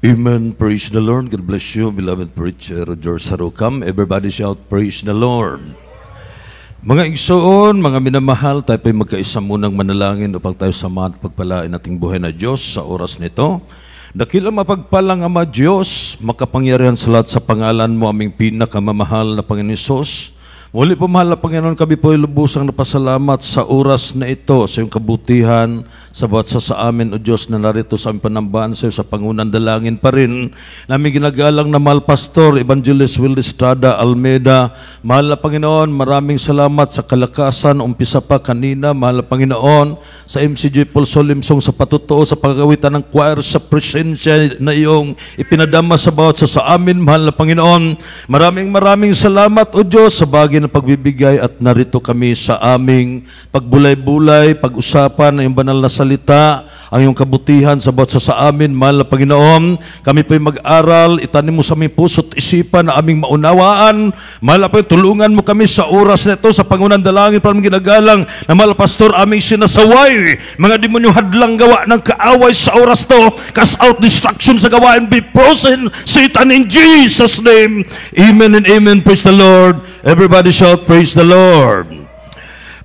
Amen. Praise the Lord. God bless you, beloved preacher George Harukam. Everybody shout, Praise the Lord. Mga igsoon, mga minamahal, tayo pa'y magkaisa munang manalangin upang tayo samahan at pagpalain ating buhay na Diyos sa oras nito. Dakila mapagpalang Ama Diyos, makapangyarihan sa lahat sa pangalan mo aming pinakamamahal na Panginoon Isos. Muli po mahal na Panginoon, kami po ay lubusang napasalamat sa oras na ito, sa iyong kabutihan, sa bawat sa sa amin, O Diyos, na narito sa aming panambahan sa iyo, sa pangunan dalangin pa rin. Namin ginagalang na mahal Pastor, Evangelist Will Estrada, Almeida. Mahal na Panginoon, maraming salamat sa kalakasan, umpisa pa kanina, mahal na Panginoon, sa MCJ Paul Solimsong, sa patutuo, sa pagkawitan ng choir, sa presensya na iyong ipinadama sa bawat sa sa amin, mahal na Panginoon. Maraming maraming salamat, O Diyos, sa bagay pagbibigay at narito kami sa aming pagbulay-bulay, pag-usapan ng iyong banal na salita, ang iyong kabutihan sa bawat sa sa amin, mahal na Panginoon. Kami po'y mag-aral, itanim mo sa aming puso't isipan na aming maunawaan. Mahal na Panginoon, tulungan mo kami sa oras na ito, sa pangunan dalangin, parang ginagalang na mahal Pastor, aming sinasaway. Mga demonyo hadlang gawa ng kaaway sa oras to, cast out destruction sa gawain, be frozen, Satan in Jesus' name. Amen and amen. Praise the Lord. Everybody shout, praise the Lord.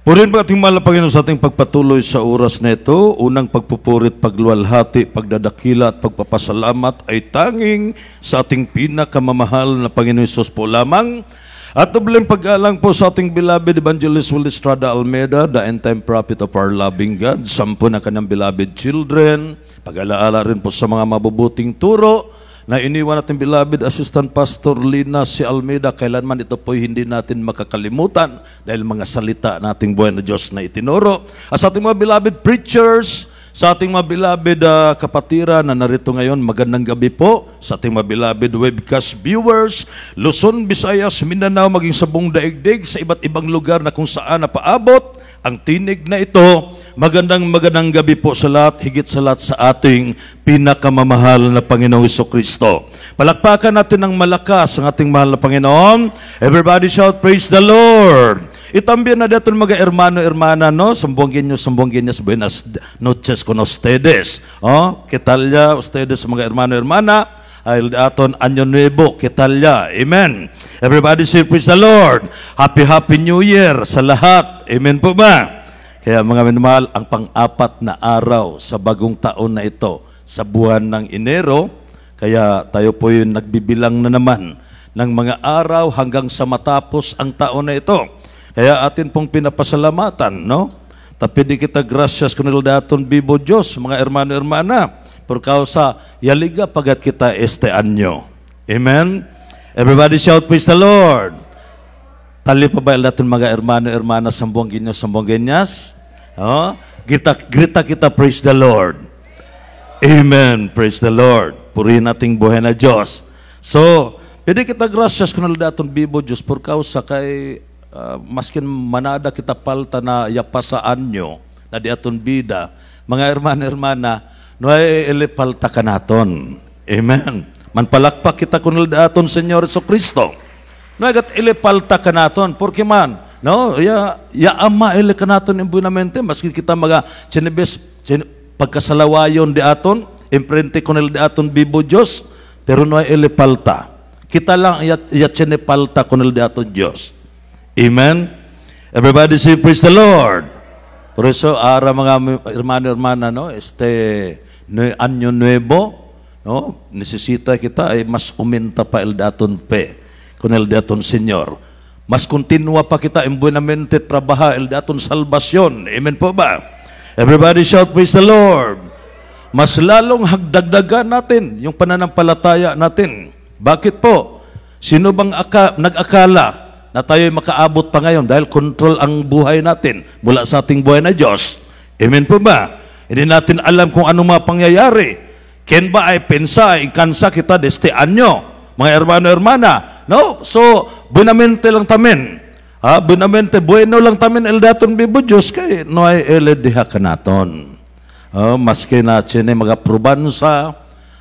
Purin po ating mahal na Panginoon sa ating pagpatuloy sa oras na ito. Unang pagpupurit, pagluwalhati, pagdadakila at pagpapasalamat ay tanging sa ating pinakamamahal na Panginoon Isos po lamang. At dobleng pag-alang po sa ating beloved evangelist Will Estrada Almeida, the end-time prophet of our loving God, sampo na kanang beloved children, pag-alaala rin po sa mga mabubuting turo, na iniwan natin beloved Assistant Pastor Lina si Almeida, kailanman ito po hindi natin makakalimutan dahil mga salita nating buhay na Diyos na itinuro. At sa ating mga beloved preachers, sa ating mga beloved uh, kapatira na narito ngayon, magandang gabi po. Sa ating mga beloved webcast viewers, Luzon, Visayas, Mindanao, maging sa buong daigdig, sa iba't ibang lugar na kung saan napaabot, ang tinig na ito. Magandang magandang gabi po sa lahat, higit sa lahat sa ating pinakamamahal na Panginoong Iso Kristo. Palakpakan natin ng malakas ang ating mahal na Panginoon. Everybody shout, praise the Lord! Itambian na dito mga hermano, hermana, no? Sambonggin nyo, sambonggin nyo, buenas noches con ustedes. Oh, ¿Qué tal ya ustedes mga hermano, hermana? aton Anyo Nuevo, Kitalya. Amen. Everybody say praise the Lord. Happy, happy New Year sa lahat. Amen po ba? Kaya mga minamahal, ang pang-apat na araw sa bagong taon na ito, sa buwan ng Enero, kaya tayo po yung nagbibilang na naman ng mga araw hanggang sa matapos ang taon na ito. Kaya atin pong pinapasalamatan, no? di kita gracias kung daton bibo Diyos, mga hermano-hermana por causa yaliga pagat kita este anyo. Amen? Everybody shout, Praise the Lord! Tali pa ba natin mga hermano, hermana, sambong ginyo, sambong ginyas? Oh? Grita, grita kita, praise the Lord. Amen, praise the Lord. Purihin nating buhay na Diyos. So, pwede kita gracias kung nalada itong bibo Diyos por causa kay uh, maskin manada kita palta na yapasaan nyo na di atong bida. Mga hermana, hermana, no ay ilipalta ka naton. Amen. Manpalakpak kita kunil aton, Senyor so Kristo. No agat ilipalta ka naton, Porke man, no, ya, ya ama ili ka naton imbunamente, maski kita mga chinibis, chin, pagkasalawayon di aton, imprente kunil di aton bibo Diyos, pero no ay ilipalta. Kita lang ya yat chinipalta kunil di aton Diyos. Amen. Everybody say, praise the Lord. Por eso, ara mga hermano, hermana, ¿no? este año nuevo, ¿no? necesita kita ay eh, mas umenta pa el daton pe con el daton Señor. Mas continua pa kita en buenamente trabaja el daton salvación. Amen po ba? Everybody shout, praise the Lord. Mas lalong hagdagdaga natin yung pananampalataya natin. Bakit po? Sino bang aka, nag-akala na tayo'y makaabot pa ngayon dahil control ang buhay natin mula sa ating buhay na Diyos. Amen po ba? Hindi natin alam kung ano mga pangyayari. Ken ba ay pensa, inkansa kita deste anyo, mga hermano hermana. No? So, bunamente lang tamin. Ha? Bunamente, bueno lang tamen el daton bibo Diyos kay no ay elediha ka naton. Oh, maski na chene mga probansa,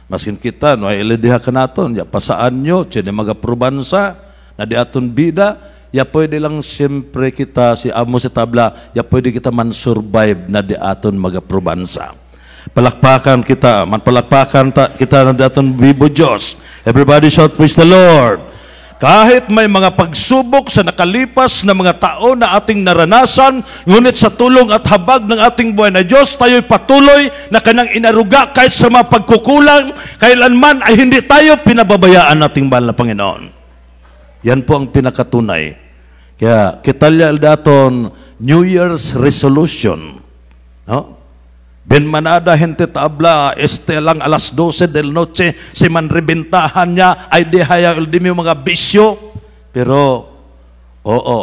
maskin kita no ay elediha ka naton. Ya, pasaan nyo, chene mga probansa, na di aton bida, ya pwede lang siyempre kita, si amo sa tabla, ya pwede kita man survive na di aton magaprobansa. Palakpakan kita, man palakpakan ta, kita na di aton bibo Diyos. Everybody shout praise the Lord. Kahit may mga pagsubok sa nakalipas na mga tao na ating naranasan, ngunit sa tulong at habag ng ating buhay na Diyos, tayo'y patuloy na kanang inaruga kahit sa mga pagkukulang, kailanman ay hindi tayo pinababayaan ating banal na Panginoon. Yan po ang pinakatunay. Kaya kitalya daton New Year's resolution. No? Bin manada hente tabla este lang alas 12 del noche si manribintahan niya ay di haya mga bisyo. Pero oo,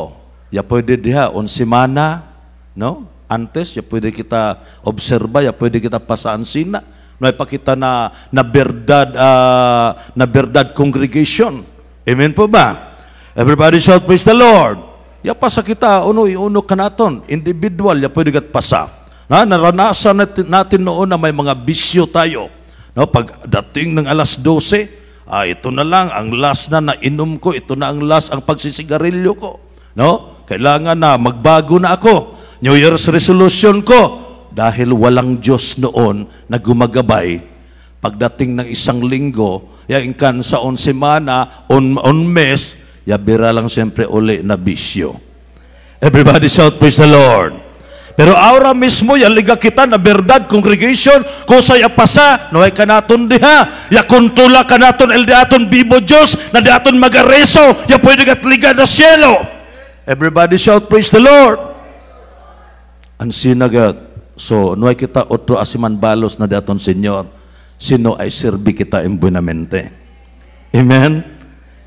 ya pwede diha on semana, no? Antes ya pwede kita obserba, ya pwede kita pasaan sina. May pakita na na berdad uh, ah, na berdad congregation. Amen po ba? Everybody shout, praise the Lord. Ya pasa kita, uno, uno ka naton. Individual, ya pwede kat pasa. Na, naranasan natin, natin noon na may mga bisyo tayo. No, pagdating ng alas 12, ah, ito na lang, ang last na nainom ko, ito na ang last, ang pagsisigarilyo ko. No? Kailangan na magbago na ako. New Year's resolution ko. Dahil walang Diyos noon na gumagabay. Pagdating ng isang linggo, yain kan sa on semana, on, on mes, Yabira lang siyempre uli na bisyo. Everybody shout, praise the Lord. Pero aura mismo, yaliga kita na verdad, congregation, kusay apasa, no ay kanaton diha, yakuntula ka naton, el diaton bibo Dios na diaton magareso, ya pwede katliga na cielo. Everybody shout, praise the Lord. Ang sinagat, so no ay kita otro asiman balos na diaton Senyor, sino ay serbi kita imbuenamente. Amen?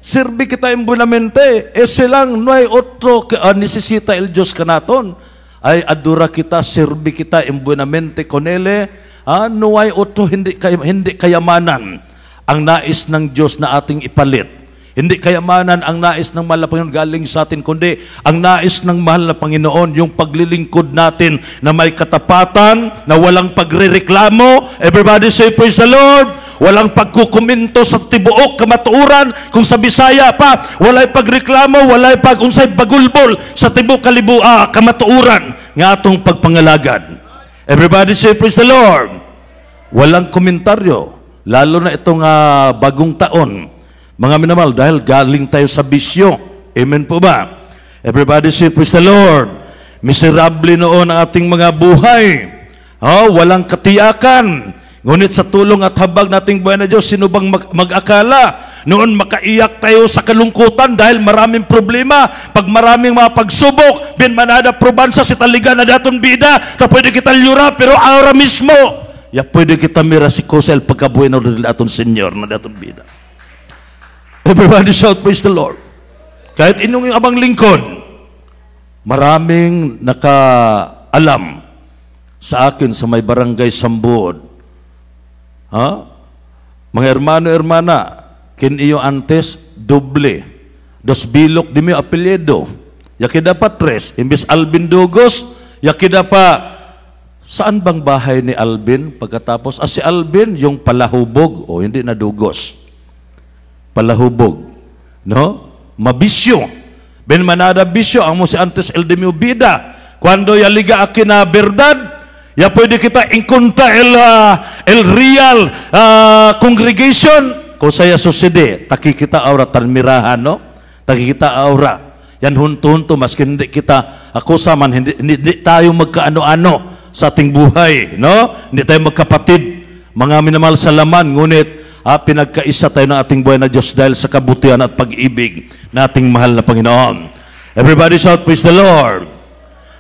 Sirbi kita imbulamente, e silang no ay otro que uh, ah, necesita el Dios kanaton, ay adura kita, sirbi kita imbulamente konele, ah, no ay otro hindi, kay, hindi kayamanan ang nais ng Diyos na ating ipalit. Hindi kayamanan ang nais ng mahal na Panginoon galing sa atin, kundi ang nais ng mahal na Panginoon, yung paglilingkod natin na may katapatan, na walang pagrereklamo. Everybody say, Praise the Lord! Walang pagkukomento sa tibuok kamatuuran kung sa Bisaya pa, walay pagreklamo, walay pag unsay pagulbol sa tibuok kalibua kamatuuran nga atong pagpangalagad. Everybody say praise the Lord. Walang komentaryo lalo na itong uh, bagong taon. Mga minamal, dahil galing tayo sa bisyo. Amen po ba? Everybody say praise the Lord. Miserable noon ang ating mga buhay. Oh, walang katiyakan Ngunit sa tulong at habag nating buhay na Diyos, sino bang mag-akala noon makaiyak tayo sa kalungkutan dahil maraming problema, pag maraming mga pagsubok, bin manada probansa si taliga na datong bida, ta pwede kita lyura pero aura mismo ya pwede kita mira si kusel pagkabuhay na daton senior na datong bida. Everybody shout praise the Lord. Kahit inong abang lingkod, maraming nakaalam sa akin sa may barangay Sambuod Ha? Mga hermano, hermana, kin iyo antes doble. Dos bilok di mi apelyedo. Yakida pa tres. Imbis Albin Dugos, yakida pa saan bang bahay ni Albin pagkatapos? Ah, si Albin, yung palahubog. O, oh, hindi na dugos. Palahubog. No? Mabisyo. Benmanada bisyo, ang mo si antes el de mi ubida. Cuando yaliga akin na berdad, Ya pwede kita inkunta el, uh, el real uh, congregation. Kung saya taki kita aura tanmirahan, no? kita aura. Yan hunto-hunto, maskin hindi kita akusa man, hindi, hindi, hindi tayo magkaano-ano sa ating buhay, no? Hindi tayo magkapatid. Mga minamahal sa laman, ngunit ah, pinagkaisa tayo ng ating buhay na Diyos dahil sa kabutihan at pag-ibig na ating mahal na Panginoon. Everybody shout, Praise the Lord!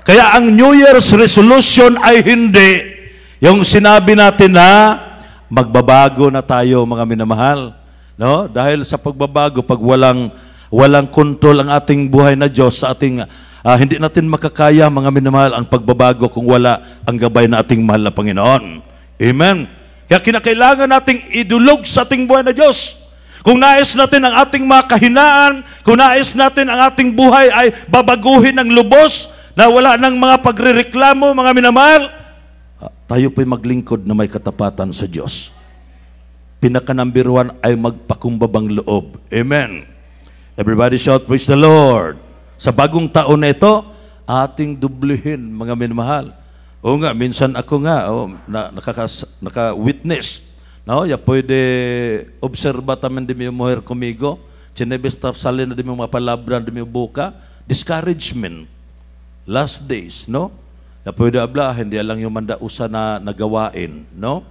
Kaya ang New Year's resolution ay hindi yung sinabi natin na magbabago na tayo mga minamahal. No? Dahil sa pagbabago, pag walang, walang kontrol ang ating buhay na Diyos sa ating, uh, hindi natin makakaya mga minamahal ang pagbabago kung wala ang gabay na ating mahal na Panginoon. Amen. Kaya kinakailangan nating idulog sa ating buhay na Diyos. Kung nais natin ang ating mga kahinaan, kung nais natin ang ating buhay ay babaguhin ng lubos, na wala ng mga pagrereklamo, mga minamahal, ah, tayo po'y maglingkod na may katapatan sa Diyos. Pinaka number Pinakanambiruan ay magpakumbabang loob. Amen. Everybody shout, praise the Lord. Sa bagong taon na ito, ating dublihin, mga minamahal. O nga, minsan ako nga, o, na, nakakas, naka-witness. No, ya pwede observa tamen di mi mujer comigo. Chinebes tap salin di mi mga palabra di mi buka. Discouragement last days, no? Na pwede abla, hindi alang yung mandausa na nagawain, no?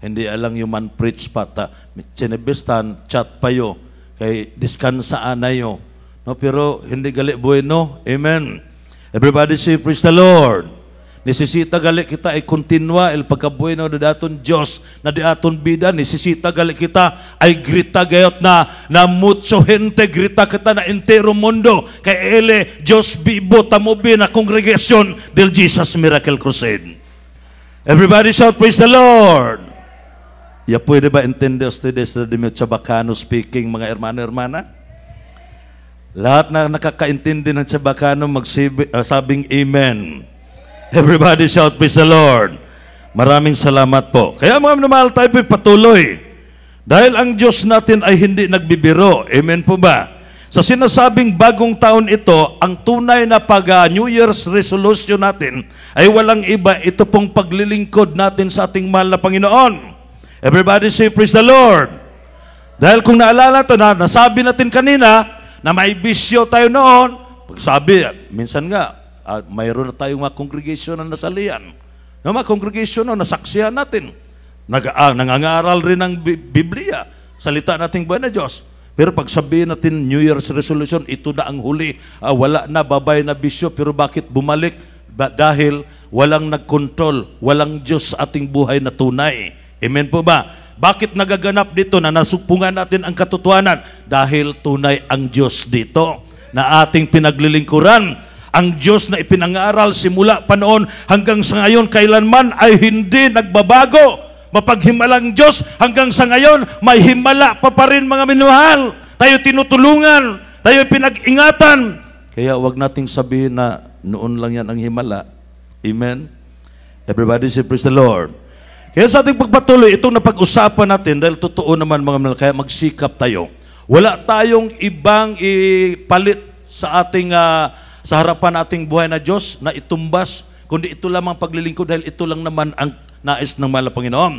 Hindi alang yung man preach pata. Chinibistan, chat payo. Kay diskansa yo No? Pero hindi gali bueno. Amen. Everybody say, praise the Lord. Nisisita gali kita ay kontinua el pagkabueno na daton Diyos na di aton bida. Nisisita gali kita ay grita gayot na na mucho gente grita kita na entero mundo kay ele Diyos bibo tamubi na congregation del Jesus Miracle Crusade. Everybody shout praise the Lord. Ya pwede ba intindi ustedes na Dimyo Chabacano speaking mga hermana-hermana? Lahat na nakakaintindi ng Chabacano magsabing ah, Amen. Amen. Everybody shout, Praise the Lord. Maraming salamat po. Kaya mga minamahal tayo po patuloy. Dahil ang Diyos natin ay hindi nagbibiro. Amen po ba? Sa sinasabing bagong taon ito, ang tunay na pag-New ah, Year's resolution natin ay walang iba. Ito pong paglilingkod natin sa ating mahal na Panginoon. Everybody say, Praise the Lord. Dahil kung naalala ito na, nasabi natin kanina na may bisyo tayo noon, pagsabi, minsan nga, at mayroon na tayong mga congregation na nasalian. Yung mga congregation na nasaksihan natin. Nag, ah, nangangaral rin ng Biblia. Salita nating buhay na Diyos. Pero pag sabihin natin New Year's resolution, ito na ang huli. Ah, wala na, babay na bisyo. Pero bakit bumalik? Ba, dahil walang nagkontrol, walang Diyos sa ating buhay na tunay. Amen po ba? Bakit nagaganap dito na nasupungan natin ang katotohanan? Dahil tunay ang Diyos dito na ating pinaglilingkuran ang Diyos na ipinangaral simula pa noon hanggang sa ngayon kailanman ay hindi nagbabago. Mapaghimalang Diyos hanggang sa ngayon may himala pa pa rin mga minuhal. Tayo tinutulungan, tayo pinag-ingatan. Kaya wag nating sabihin na noon lang yan ang himala. Amen? Everybody say praise the Lord. Kaya sa ating pagpatuloy, itong napag-usapan natin dahil totoo naman mga minahal, kaya magsikap tayo. Wala tayong ibang ipalit sa ating uh, sa harapan ating buhay na Diyos na itumbas, kundi ito lamang paglilingkod dahil ito lang naman ang nais ng mahal na Panginoon.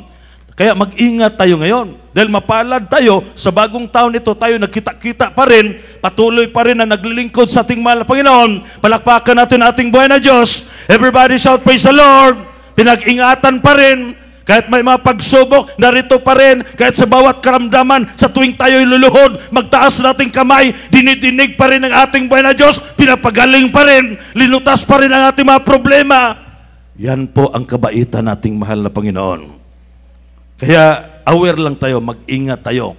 Kaya mag-ingat tayo ngayon. Dahil mapalad tayo, sa bagong taon ito tayo nagkita-kita pa rin, patuloy pa rin na naglilingkod sa ating mahal na Panginoon. Palakpakan natin ating buhay na Diyos. Everybody shout, praise the Lord! Pinag-ingatan pa rin, kahit may mga pagsubok, narito pa rin. Kahit sa bawat karamdaman, sa tuwing tayo'y luluhod, magtaas nating kamay, dinidinig pa rin ang ating buhay na Diyos, pinapagaling pa rin, linutas pa rin ang ating mga problema. Yan po ang kabaitan nating mahal na Panginoon. Kaya aware lang tayo, mag-ingat tayo.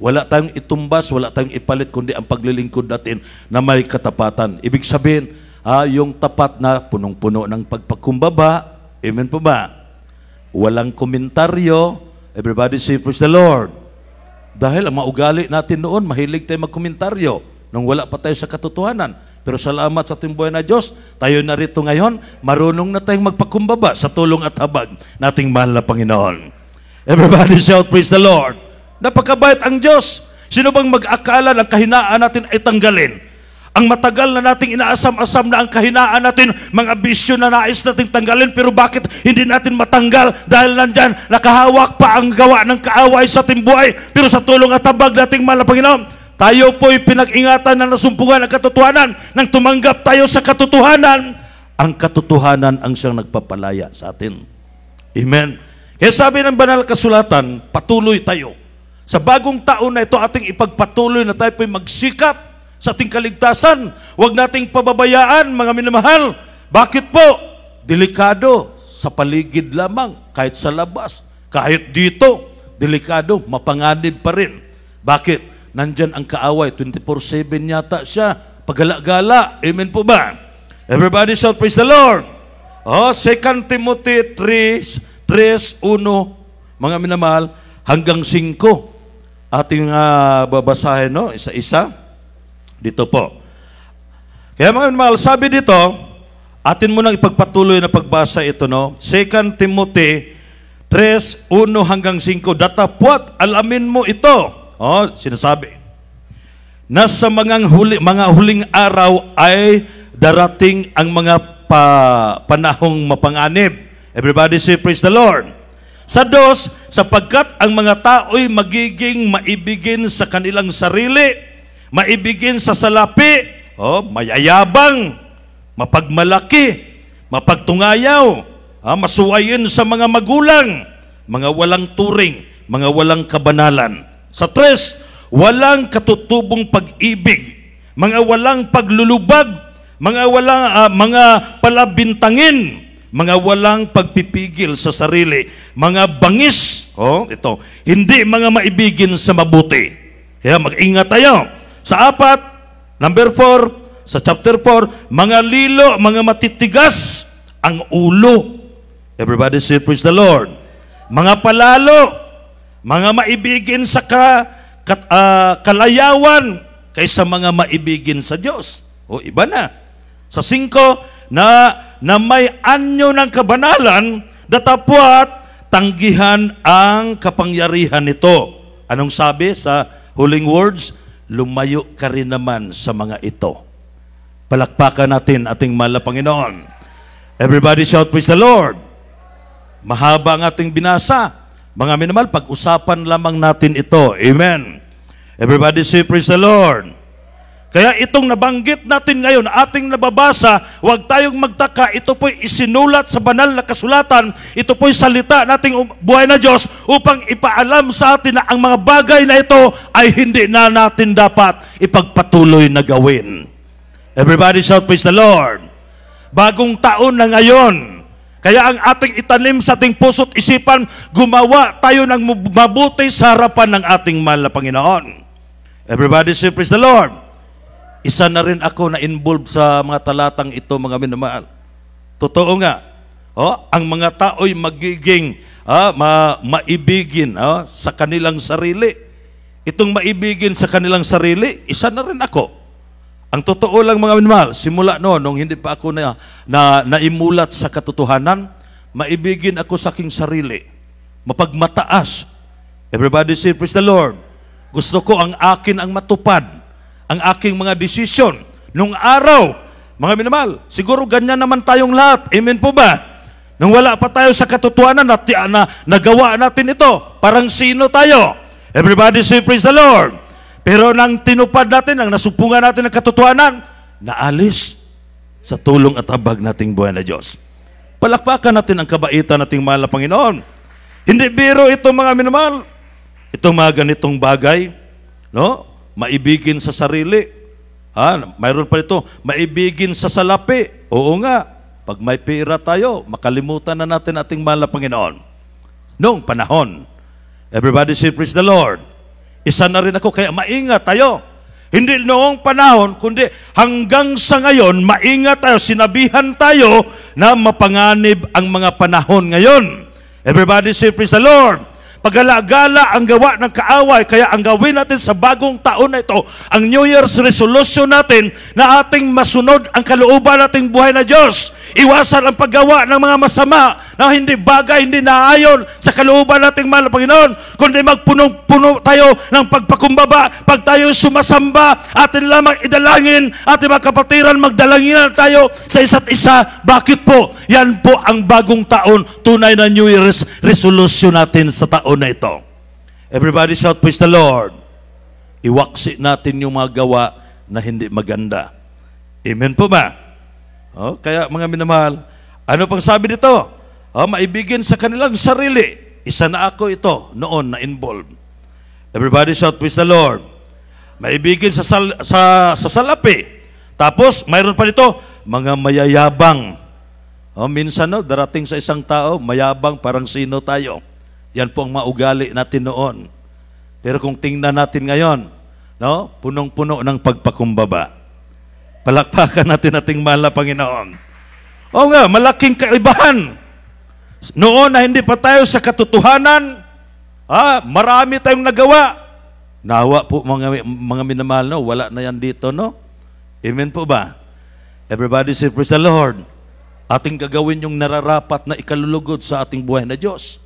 Wala tayong itumbas, wala tayong ipalit, kundi ang paglilingkod natin na may katapatan. Ibig sabihin, ah, yung tapat na punong-puno ng pagpakumbaba, amen po ba? walang komentaryo. Everybody say, praise the Lord. Dahil ang maugali natin noon, mahilig tayo magkomentaryo nung wala pa tayo sa katotohanan. Pero salamat sa ating buhay na Diyos, tayo narito ngayon, marunong na tayong magpakumbaba sa tulong at habag nating mahal na Panginoon. Everybody shout, praise the Lord. Napakabait ang Diyos. Sino bang mag-akala ng kahinaan natin ay tanggalin? Ang matagal na nating inaasam-asam na ang kahinaan natin, mga bisyo na nais nating tanggalin, pero bakit hindi natin matanggal? Dahil nandyan, nakahawak pa ang gawa ng kaaway sa ating buhay, pero sa tulong at tabag nating mahal Panginoon, tayo po'y pinag-ingatan na nasumpungan ang katotohanan. Nang tumanggap tayo sa katotohanan, ang katotohanan ang siyang nagpapalaya sa atin. Amen. Kaya sabi ng banal kasulatan, patuloy tayo. Sa bagong taon na ito, ating ipagpatuloy na tayo po'y magsikap sa ating kaligtasan. Huwag nating pababayaan, mga minamahal. Bakit po? Delikado sa paligid lamang, kahit sa labas, kahit dito. Delikado, mapanganib pa rin. Bakit? Nandyan ang kaaway, 24-7 yata siya, pagala-gala. Amen po ba? Everybody shout praise the Lord. Oh, 2 Timothy 3, 3, 1, mga minamahal, hanggang 5. Ating uh, babasahin, no? Isa-isa. Dito po. Kaya mga mahal, sabi dito, atin mo nang ipagpatuloy na pagbasa ito, no? 2 Timothy 3:1 hanggang 5. Datapwat, alamin mo ito. Oh, sinasabi. Na sa mga, huli, mga huling araw ay darating ang mga pa, panahong mapanganib. Everybody say, praise the Lord. Sa dos, sapagkat ang mga tao'y magiging maibigin sa kanilang sarili, maibigin sa salapi, oh, mayayabang, mapagmalaki, mapagtungayaw, ah, masuwayin sa mga magulang, mga walang turing, mga walang kabanalan. Sa tres, walang katutubong pag-ibig, mga walang paglulubag, mga walang uh, mga palabintangin, mga walang pagpipigil sa sarili, mga bangis, oh, ito, hindi mga maibigin sa mabuti. Kaya mag-ingat tayo. Sa apat, number four, sa chapter 4, mga lilo, mga matitigas ang ulo. Everybody say, praise the Lord. Mga palalo, mga maibigin sa ka, kat, uh, kalayawan kaysa mga maibigin sa Diyos. O iba na. Sa singko, na, na may anyo ng kabanalan, datapuat, tanggihan ang kapangyarihan nito. Anong sabi sa huling words? lumayo ka rin naman sa mga ito. Palakpakan natin ating mala Panginoon. Everybody shout praise the Lord. Mahaba ang ating binasa. Mga minamahal, pag-usapan lamang natin ito. Amen. Everybody say praise the Lord. Kaya itong nabanggit natin ngayon, ating nababasa, huwag tayong magtaka, ito po'y isinulat sa banal na kasulatan, ito po'y salita nating um, buhay na Diyos upang ipaalam sa atin na ang mga bagay na ito ay hindi na natin dapat ipagpatuloy na gawin. Everybody shout, praise the Lord. Bagong taon na ngayon, kaya ang ating itanim sa ating puso't isipan, gumawa tayo ng mabuti sa harapan ng ating mahal na Panginoon. Everybody shout, praise the Lord. Isa na rin ako na involved sa mga talatang ito, mga minamahal. Totoo nga. Oh, ang mga tao'y magiging ah, ma maibigin oh, sa kanilang sarili. Itong maibigin sa kanilang sarili, isa na rin ako. Ang totoo lang mga minamahal, simula noon, nung hindi pa ako na, na naimulat sa katotohanan, maibigin ako sa aking sarili. Mapagmataas. Everybody say, praise the Lord. Gusto ko ang akin ang matupad ang aking mga desisyon nung araw. Mga minamahal, siguro ganyan naman tayong lahat. Amen po ba? Nung wala pa tayo sa katotohanan na, na nagawa natin ito, parang sino tayo? Everybody say praise the Lord. Pero nang tinupad natin, nang nasupungan natin ng katotohanan, naalis sa tulong at habag nating buhay na Diyos. Palakpakan natin ang kabaitan nating mahal na Panginoon. Hindi biro ito mga minamahal. Itong mga ganitong bagay, no? maibigin sa sarili. Ha? Mayroon pa ito, maibigin sa salapi. Oo nga, pag may pira tayo, makalimutan na natin ating mahal na Panginoon. Noong panahon, everybody say, praise the Lord. Isa na rin ako, kaya maingat tayo. Hindi noong panahon, kundi hanggang sa ngayon, maingat tayo, sinabihan tayo na mapanganib ang mga panahon ngayon. Everybody say, praise the Lord. Pagalagala ang gawa ng kaaway. Kaya ang gawin natin sa bagong taon na ito, ang New Year's resolution natin na ating masunod ang kalooban nating buhay na Diyos. Iwasan ang paggawa ng mga masama na hindi bagay, hindi naayon sa kalooban nating mahal na Panginoon, kundi magpunong-puno tayo ng pagpakumbaba. Pag tayo sumasamba, atin lamang idalangin, atin mga kapatiran, magdalangin tayo sa isa't isa. Bakit po? Yan po ang bagong taon, tunay na New Year's resolution natin sa taon na ito. Everybody shout, praise the Lord. Iwaksi natin yung mga gawa na hindi maganda. Amen po ba? Oh, kaya mga minamahal, ano pang sabi nito? Oh, maibigin sa kanilang sarili. Isa na ako ito noon na involved. Everybody shout, praise the Lord. Maibigin sa, sal, sa, sa salapi. Tapos, mayroon pa nito, mga mayayabang. Oh, minsan, no, darating sa isang tao, mayabang, parang sino tayo. Yan po ang maugali natin noon. Pero kung tingnan natin ngayon, no, punong-puno ng pagpakumbaba. Palakpakan natin ating mala, Panginoon. O nga, malaking kaibahan. Noon na hindi pa tayo sa katotohanan, ah, marami tayong nagawa. Nawa po mga, mga minamahal, no? wala na yan dito, no? Amen po ba? Everybody say, Praise the Lord. Ating gagawin yung nararapat na ikalulugod sa ating buhay na Diyos.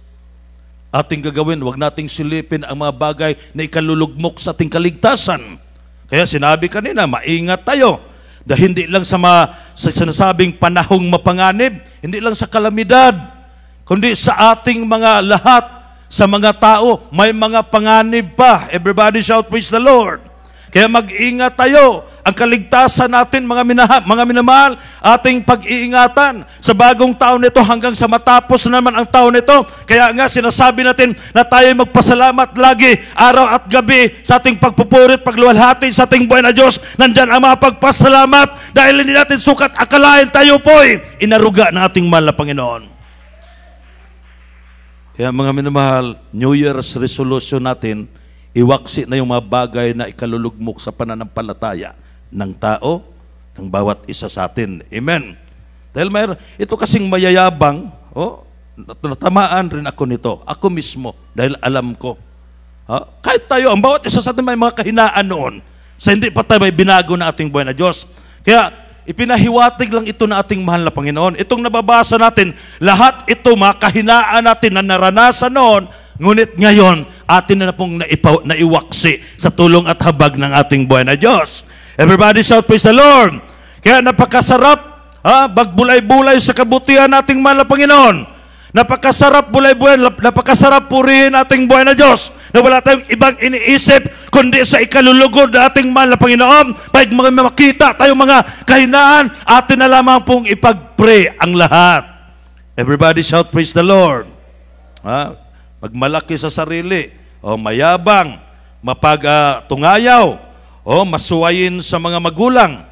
Ating gagawin, wag nating silipin ang mga bagay na ikalulugmok sa ating kaligtasan. Kaya sinabi kanina, maingat tayo dahil hindi lang sa, mga sa sinasabing panahong mapanganib, hindi lang sa kalamidad, kundi sa ating mga lahat, sa mga tao, may mga panganib pa. Everybody shout, praise the Lord. Kaya mag-ingat tayo ang kaligtasan natin mga, minaha, mga minamahal, ating pag-iingatan sa bagong taon nito hanggang sa matapos naman ang taon nito. Kaya nga sinasabi natin na tayo magpasalamat lagi araw at gabi sa ating pagpupuri at pagluwalhati sa ating buhay na Diyos. Nandyan ang mga pagpasalamat dahil hindi natin sukat akalain tayo po po'y inaruga na ating mahal na Panginoon. Kaya mga minamahal, New Year's resolution natin, iwaksi na yung mga bagay na ikalulugmok sa pananampalataya ng tao, ng bawat isa sa atin. Amen. Dahil mayroon, ito kasing mayayabang, oh, natamaan rin ako nito. Ako mismo, dahil alam ko. Ha? Kahit tayo, ang bawat isa sa atin may mga kahinaan noon, sa hindi pa tayo may binago na ating buhay na Diyos. Kaya, ipinahiwatig lang ito na ating mahal na Panginoon. Itong nababasa natin, lahat ito mga kahinaan natin na naranasan noon, ngunit ngayon, atin na, na pong naipaw, naiwaksi sa tulong at habag ng ating buhay na Diyos. Everybody shout praise the Lord. Kaya napakasarap, ha, bagbulay-bulay sa kabutihan nating mahal na Panginoon. Napakasarap bulay-bulay, napakasarap purihin ating buhay na Diyos na wala tayong ibang iniisip kundi sa ikalulugod na ating mahal na Panginoon. Pag mga makita tayong mga kahinaan, atin na lamang pong ipag-pray ang lahat. Everybody shout praise the Lord. Ha? Magmalaki sa sarili, o mayabang, mapag-tungayaw, ah, uh, o masuwayin sa mga magulang.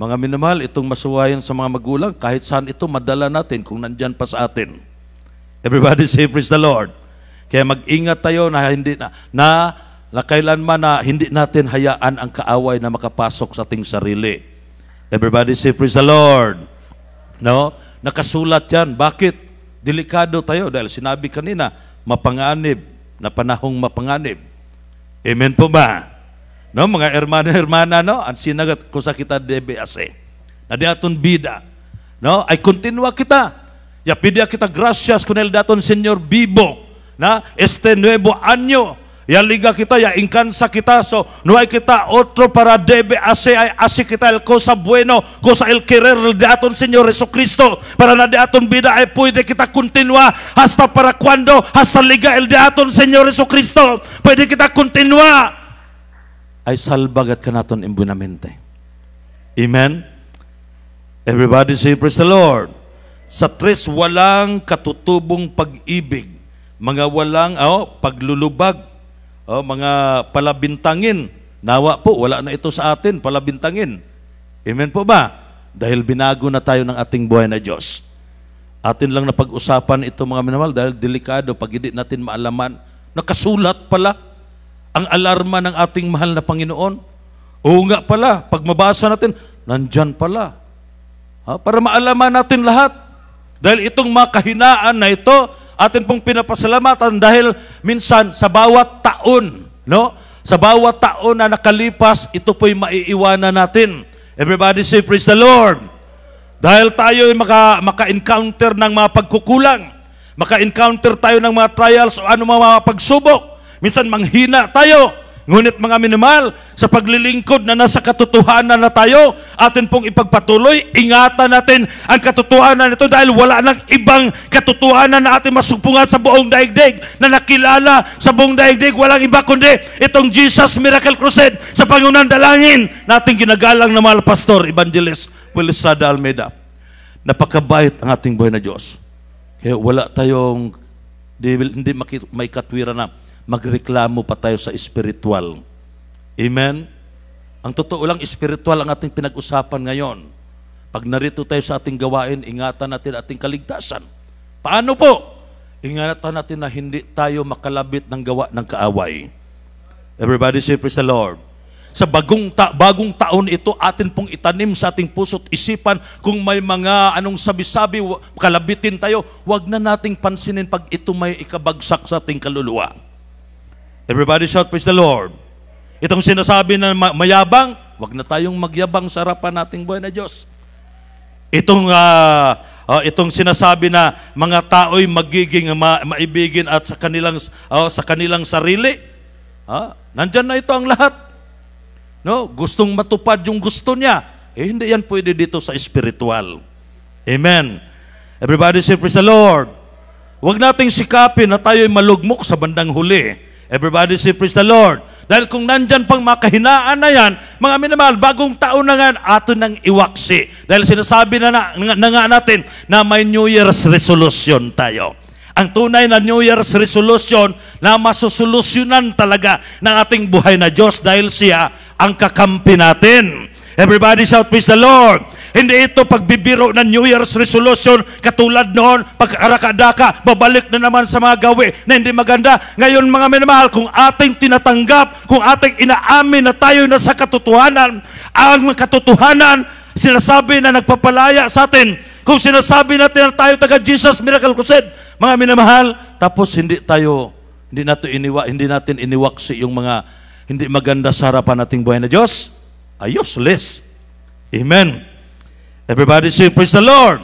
Mga minamahal, itong masuwayin sa mga magulang, kahit saan ito, madala natin kung nandyan pa sa atin. Everybody say, praise the Lord. Kaya mag-ingat tayo na hindi na, na, na kailanman na hindi natin hayaan ang kaaway na makapasok sa ating sarili. Everybody say, praise the Lord. No? Nakasulat yan. Bakit? Delikado tayo dahil sinabi kanina, mapanganib, na panahong mapanganib. Amen po ba? No, mga hermano-hermana, no? Ang sinagat ko sa kita debe ase. Na di aton bida. No? Ay kontinua kita. Ya pidya kita gracias kunel daton Señor vivo. Na este nuevo año. Ya liga kita, ya inkansa kita. So, no hay kita otro para debe ase. Ay ase kita el cosa bueno, cosa el querer de aton Señor Jesucristo. Para na de aton vida ay pwede kita continua hasta para cuando, hasta liga el de aton Señor Jesucristo. Pwede kita continua ay salbagat naton imbunamente. Amen? Everybody say, Praise the Lord. Sa tres, walang katutubong pag-ibig. Mga walang oh, paglulubag. Oh, mga palabintangin. Nawa po, wala na ito sa atin, palabintangin. Amen po ba? Dahil binago na tayo ng ating buhay na Diyos. Atin lang na pag-usapan ito mga minamahal dahil delikado pag hindi natin maalaman. Nakasulat pala ang alarma ng ating mahal na Panginoon? Oo nga pala, pag mabasa natin, nandyan pala. Ha? Para maalaman natin lahat. Dahil itong mga kahinaan na ito, atin pong pinapasalamatan dahil minsan sa bawat taon, no? Sa bawat taon na nakalipas, ito po'y maiiwanan natin. Everybody say, Praise the Lord! Dahil tayo ay maka, maka-encounter ng mga pagkukulang, maka-encounter tayo ng mga trials o ano mga, mga pagsubok, Minsan manghina tayo. Ngunit mga minimal, sa paglilingkod na nasa katotohanan na tayo, atin pong ipagpatuloy, ingatan natin ang katotohanan ito dahil wala nang ibang katotohanan na atin masumpungan sa buong daigdig na nakilala sa buong daigdig. Walang iba kundi itong Jesus Miracle Crusade sa Panginoon dalangin nating ginagalang na mahal pastor, Evangelist Will Estrada Almeida. Napakabait ang ating buhay na Diyos. Kaya wala tayong hindi, hindi may katwira na magreklamo pa tayo sa spiritual. Amen? Ang totoo lang, spiritual ang ating pinag-usapan ngayon. Pag narito tayo sa ating gawain, ingatan natin ating kaligtasan. Paano po? Ingatan natin na hindi tayo makalabit ng gawa ng kaaway. Everybody say praise the Lord. Sa bagong, ta- bagong taon ito, atin pong itanim sa ating puso't isipan kung may mga anong sabi-sabi, kalabitin tayo, wag na nating pansinin pag ito may ikabagsak sa ating kaluluwa. Everybody shout, praise the Lord. Itong sinasabi na mayabang, wag na tayong magyabang sa harapan nating buhay na Diyos. Itong, uh, uh, itong sinasabi na mga tao'y magiging ma- maibigin at sa kanilang, uh, sa kanilang sarili, uh, nandyan na ito ang lahat. No? Gustong matupad yung gusto niya. Eh, hindi yan pwede dito sa spiritual. Amen. Everybody say, praise the Lord. Huwag nating sikapin na tayo'y malugmok sa bandang huli Everybody say, Praise the Lord. Dahil kung nandyan pang makahinaan na yan, mga minamahal, bagong taon na nga, ato nang iwaksi. Dahil sinasabi na, na, na nga natin na may New Year's resolution tayo. Ang tunay na New Year's resolution na masusolusyonan talaga ng ating buhay na Diyos dahil siya ang kakampi natin. Everybody shout, Praise the Lord! Hindi ito pagbibiro ng New Year's resolution katulad noon pag babalik na naman sa mga gawi na hindi maganda. Ngayon mga minamahal, kung ating tinatanggap, kung ating inaamin na tayo na sa katotohanan, ang katotohanan, sinasabi na nagpapalaya sa atin, kung sinasabi natin na tayo taga Jesus Miracle Crusade, mga minamahal, tapos hindi tayo, hindi natin iniwa, hindi natin iniwaksi yung mga hindi maganda sa harapan nating buhay na Diyos, ay useless. Amen. Everybody say, praise the Lord.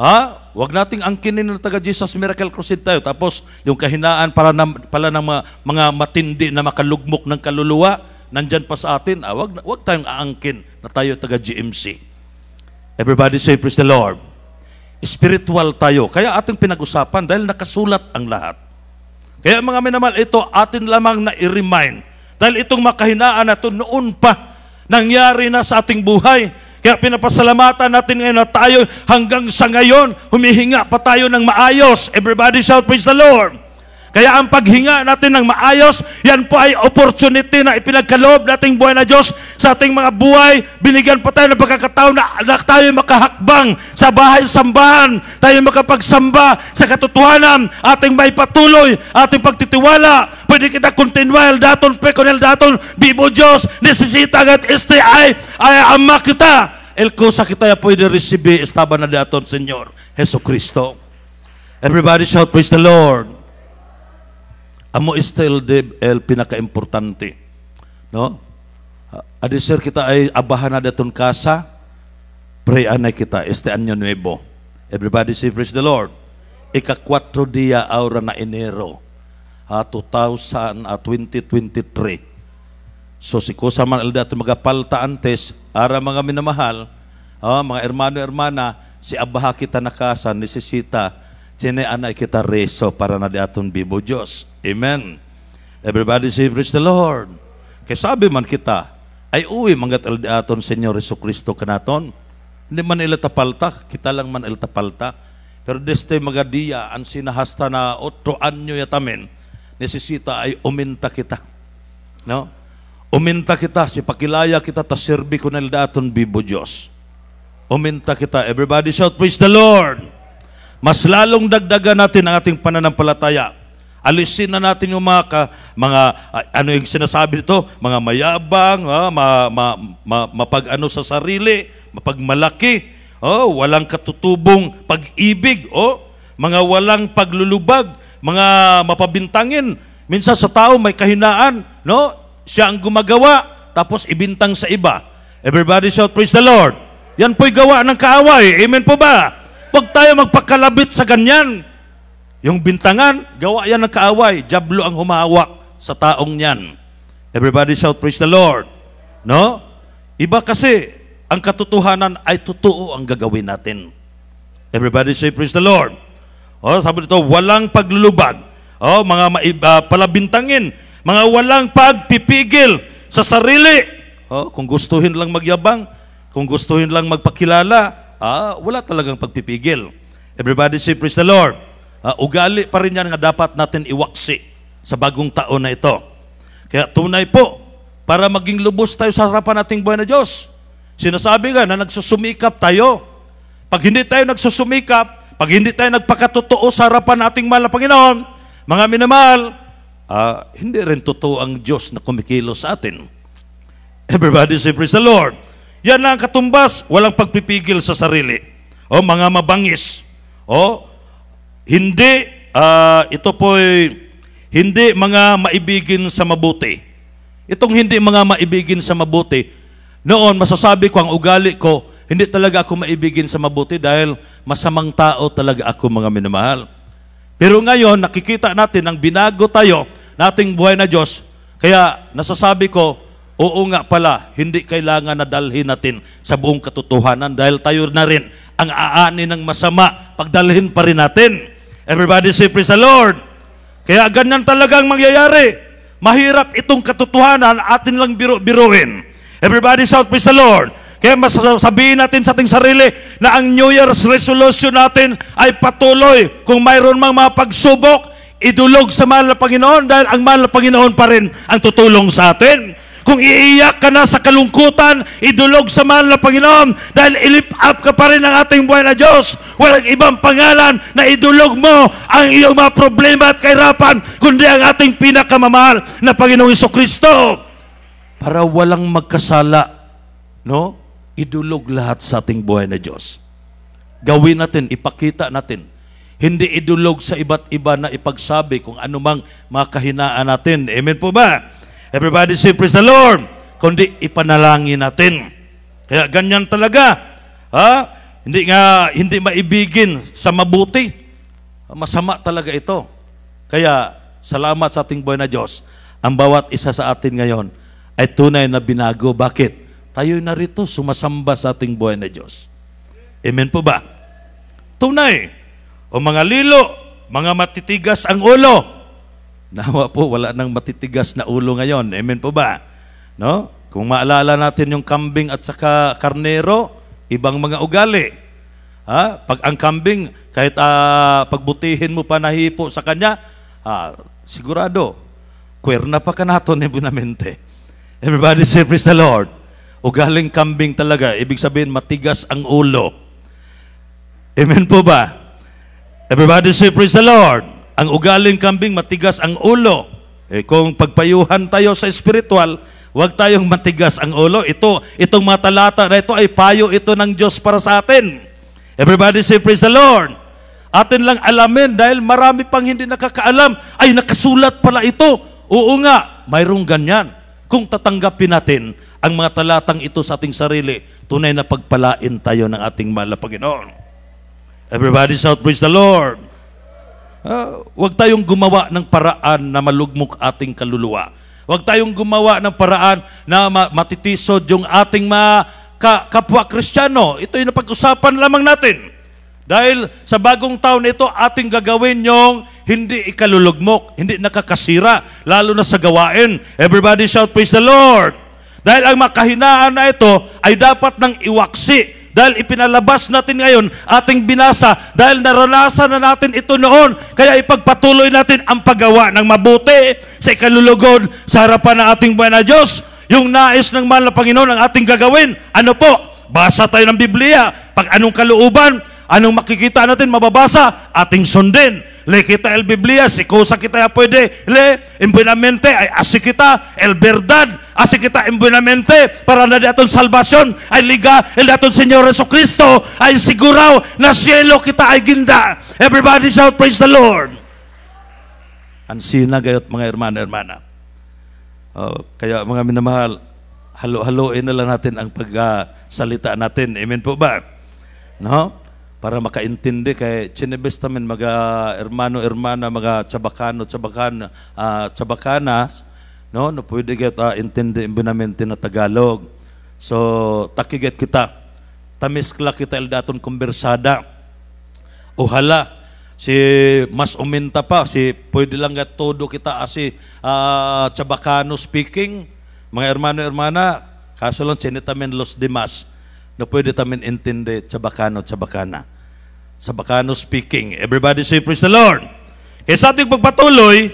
Ha? Huwag nating angkinin na taga Jesus Miracle Crusade tayo. Tapos, yung kahinaan para na, pala ng mga, mga matindi na makalugmok ng kaluluwa, nandyan pa sa atin. Ah, wag, wag tayong aangkin na tayo taga GMC. Everybody say, praise the Lord. Spiritual tayo. Kaya ating pinag-usapan dahil nakasulat ang lahat. Kaya mga minamahal, ito atin lamang na i-remind. Dahil itong makahinaan na ito noon pa nangyari na sa ating buhay kaya pinapasalamatan natin ngayon na tayo hanggang sa ngayon, humihinga pa tayo ng maayos. Everybody shout, praise the Lord! Kaya ang paghinga natin ng maayos, yan po ay opportunity na ipinagkaloob nating buhay na Diyos sa ating mga buhay. Binigyan pa tayo ng pagkakataon na, na tayo makahakbang sa bahay sambahan, tayo makapagsamba sa katotohanan, ating may patuloy, ating pagtitiwala. Pwede kita continual daton, pekonel daton, bibo Diyos, nesisita agad este ay, ay ama kita. El cosa kita ya pwede receive estaban na daton, Senyor, Jesucristo. Everybody shout, praise the Lord. Amo still dib el pinakaimportante. No? Adi sir kita ay abahan na datun kasa, pray anay kita este anyo nuevo. Everybody say praise the Lord. Ika 4 dia aura na Enero ha, ah, 2023. So si ko man el dato magapalta antes ara mga minamahal, ha, ah, mga hermano hermana, si abaha kita nakasa, nisisita, sine anay kita reso para na di aton bibo Diyos. Amen. Everybody say, praise the Lord. Kaya sabi man kita, ay uwi mangat al aton Senyor Reso Kristo kanaton. Hindi man ila tapalta, kita lang man ila tapalta. Pero deste magadiya, ang sinahasta na otro anyo yatamin, nesisita ay uminta kita. No? Uminta kita, si pakilaya kita, ta serbi ko na daton bibo Diyos. Uminta kita. Everybody shout, praise the Lord! Mas lalong dagdagan natin ang ating pananampalataya Alisin na natin yung mga, ka, mga ah, ano yung sinasabi nito, mga mayabang, uh, ma, ma, ma, mapag-ano sa sarili, mapagmalaki, oh, walang katutubong pag-ibig, oh, mga walang paglulubag, mga mapabintangin. Minsan sa tao may kahinaan, no? Siya ang gumagawa, tapos ibintang sa iba. Everybody shout, praise the Lord. Yan po'y gawa ng kaaway. Amen po ba? Huwag tayo magpakalabit sa ganyan. Yung bintangan, gawa yan ng kaaway. Jablo ang humawak sa taong niyan. Everybody shout, praise the Lord. No? Iba kasi, ang katotohanan ay totoo ang gagawin natin. Everybody say, praise the Lord. O, sabi nito, walang paglulubag. O, mga maiba, palabintangin. Mga walang pagpipigil sa sarili. O, kung gustuhin lang magyabang, kung gustuhin lang magpakilala, ah, wala talagang pagpipigil. Everybody say, praise the Lord uh, ugali pa rin yan nga dapat natin iwaksi sa bagong taon na ito. Kaya tunay po, para maging lubos tayo sa harapan nating buhay na Diyos. Sinasabi nga na nagsusumikap tayo. Pag hindi tayo nagsusumikap, pag hindi tayo nagpakatotoo sa harapan nating mahal na Panginoon, mga minamahal, uh, hindi rin totoo ang Diyos na kumikilo sa atin. Everybody say praise the Lord. Yan lang ang katumbas, walang pagpipigil sa sarili. O mga mabangis. O hindi, uh, ito po hindi mga maibigin sa mabuti. Itong hindi mga maibigin sa mabuti, noon masasabi ko ang ugali ko, hindi talaga ako maibigin sa mabuti dahil masamang tao talaga ako mga minamahal. Pero ngayon, nakikita natin ang binago tayo nating buhay na Diyos. Kaya nasasabi ko, oo nga pala, hindi kailangan na dalhin natin sa buong katotohanan dahil tayo na rin ang aani ng masama, pagdalhin pa rin natin. Everybody say, Praise the Lord. Kaya ganyan talagang ang mangyayari. Mahirap itong katotohanan, atin lang biro biroin Everybody shout, Praise the Lord. Kaya masasabihin natin sa ating sarili na ang New Year's resolution natin ay patuloy. Kung mayroon mang mga pagsubok, idulog sa mahal na Panginoon dahil ang mahal na Panginoon pa rin ang tutulong sa atin. Kung iiyak ka na sa kalungkutan, idulog sa mahal na Panginoon dahil ilip up ka pa rin ng ating buhay na Diyos. Walang ibang pangalan na idulog mo ang iyong mga problema at kahirapan kundi ang ating pinakamamahal na Panginoong Iso Kristo. Para walang magkasala, no? idulog lahat sa ating buhay na Diyos. Gawin natin, ipakita natin hindi idulog sa iba't iba na ipagsabi kung anumang mga kahinaan natin. Amen po ba? Everybody say, Praise the Lord! Kundi ipanalangin natin. Kaya ganyan talaga. Ha? Hindi nga, hindi maibigin sa mabuti. Masama talaga ito. Kaya, salamat sa ating buhay na Diyos. Ang bawat isa sa atin ngayon ay tunay na binago. Bakit? Tayo narito sumasamba sa ating buhay na Diyos. Amen po ba? Tunay. O mga lilo, mga matitigas ang ulo, Nawa po, wala nang matitigas na ulo ngayon. Amen po ba? No? Kung maalala natin yung kambing at saka karnero, ibang mga ugali. Ha? Pag ang kambing, kahit uh, pagbutihin mo pa nahipo sa kanya, ah, sigurado, kwerna pa ka nato ni Bunamente. Everybody say, praise the Lord. Ugaling kambing talaga, ibig sabihin matigas ang ulo. Amen po ba? Everybody say, praise the Lord. Ang ugaling kambing matigas ang ulo. Eh, kung pagpayuhan tayo sa spiritual, huwag tayong matigas ang ulo. Ito, itong matalata na ito ay payo ito ng Diyos para sa atin. Everybody say praise the Lord. Atin lang alamin dahil marami pang hindi nakakaalam. Ay, nakasulat pala ito. Oo nga, mayroong ganyan. Kung tatanggapin natin ang mga talatang ito sa ating sarili, tunay na pagpalain tayo ng ating mahal na Panginoon. Everybody shout, praise the Lord. Uh, ah, huwag tayong gumawa ng paraan na malugmok ating kaluluwa. Wag tayong gumawa ng paraan na matitisod yung ating mga ka kapwa kristyano. Ito yung napag-usapan lamang natin. Dahil sa bagong taon ito, ating gagawin yung hindi ikalulugmok, hindi nakakasira, lalo na sa gawain. Everybody shout, praise the Lord! Dahil ang makahinaan na ito ay dapat nang iwaksi dahil ipinalabas natin ngayon, ating binasa, dahil naranasan na natin ito noon, kaya ipagpatuloy natin ang paggawa ng mabuti sa ikalulugod sa harapan ng ating buhay na Diyos. Yung nais ng mahal na Panginoon ang ating gagawin, ano po? Basa tayo ng Biblia. Pag anong kalooban, anong makikita natin, mababasa, ating sundin le quita el Biblia, si kusa kita ya pwede, le imbuenamente, ay así kita el verdad, asi kita imbuenamente, para na datong salbasyon, ay liga, el datong Senyor Jesucristo, ay siguraw na siyelo kita ay ginda. Everybody shout, praise the Lord. Ang sinagayot mga hermana, hermana. Oh, kaya mga minamahal, halo-haloin na lang natin ang pagsalita natin. Amen po ba? No? para makaintindi kay chinibis tamin mga hermano hermana mga chabakano chabakana uh, ah, chabakanas no no pwede get uh, ah, intindi namin na Tagalog so takiget kita tamiskla kla kita eldaton konbersada uhala si mas uminta pa si pwede lang get todo kita asi ah, uh, chabakano speaking mga hermano hermana kaso lang chinitamin los dimas na no pwede tamen intindi chabakano chabakana sa Bacano speaking. Everybody say praise the Lord. Kaya sa ating pagpatuloy,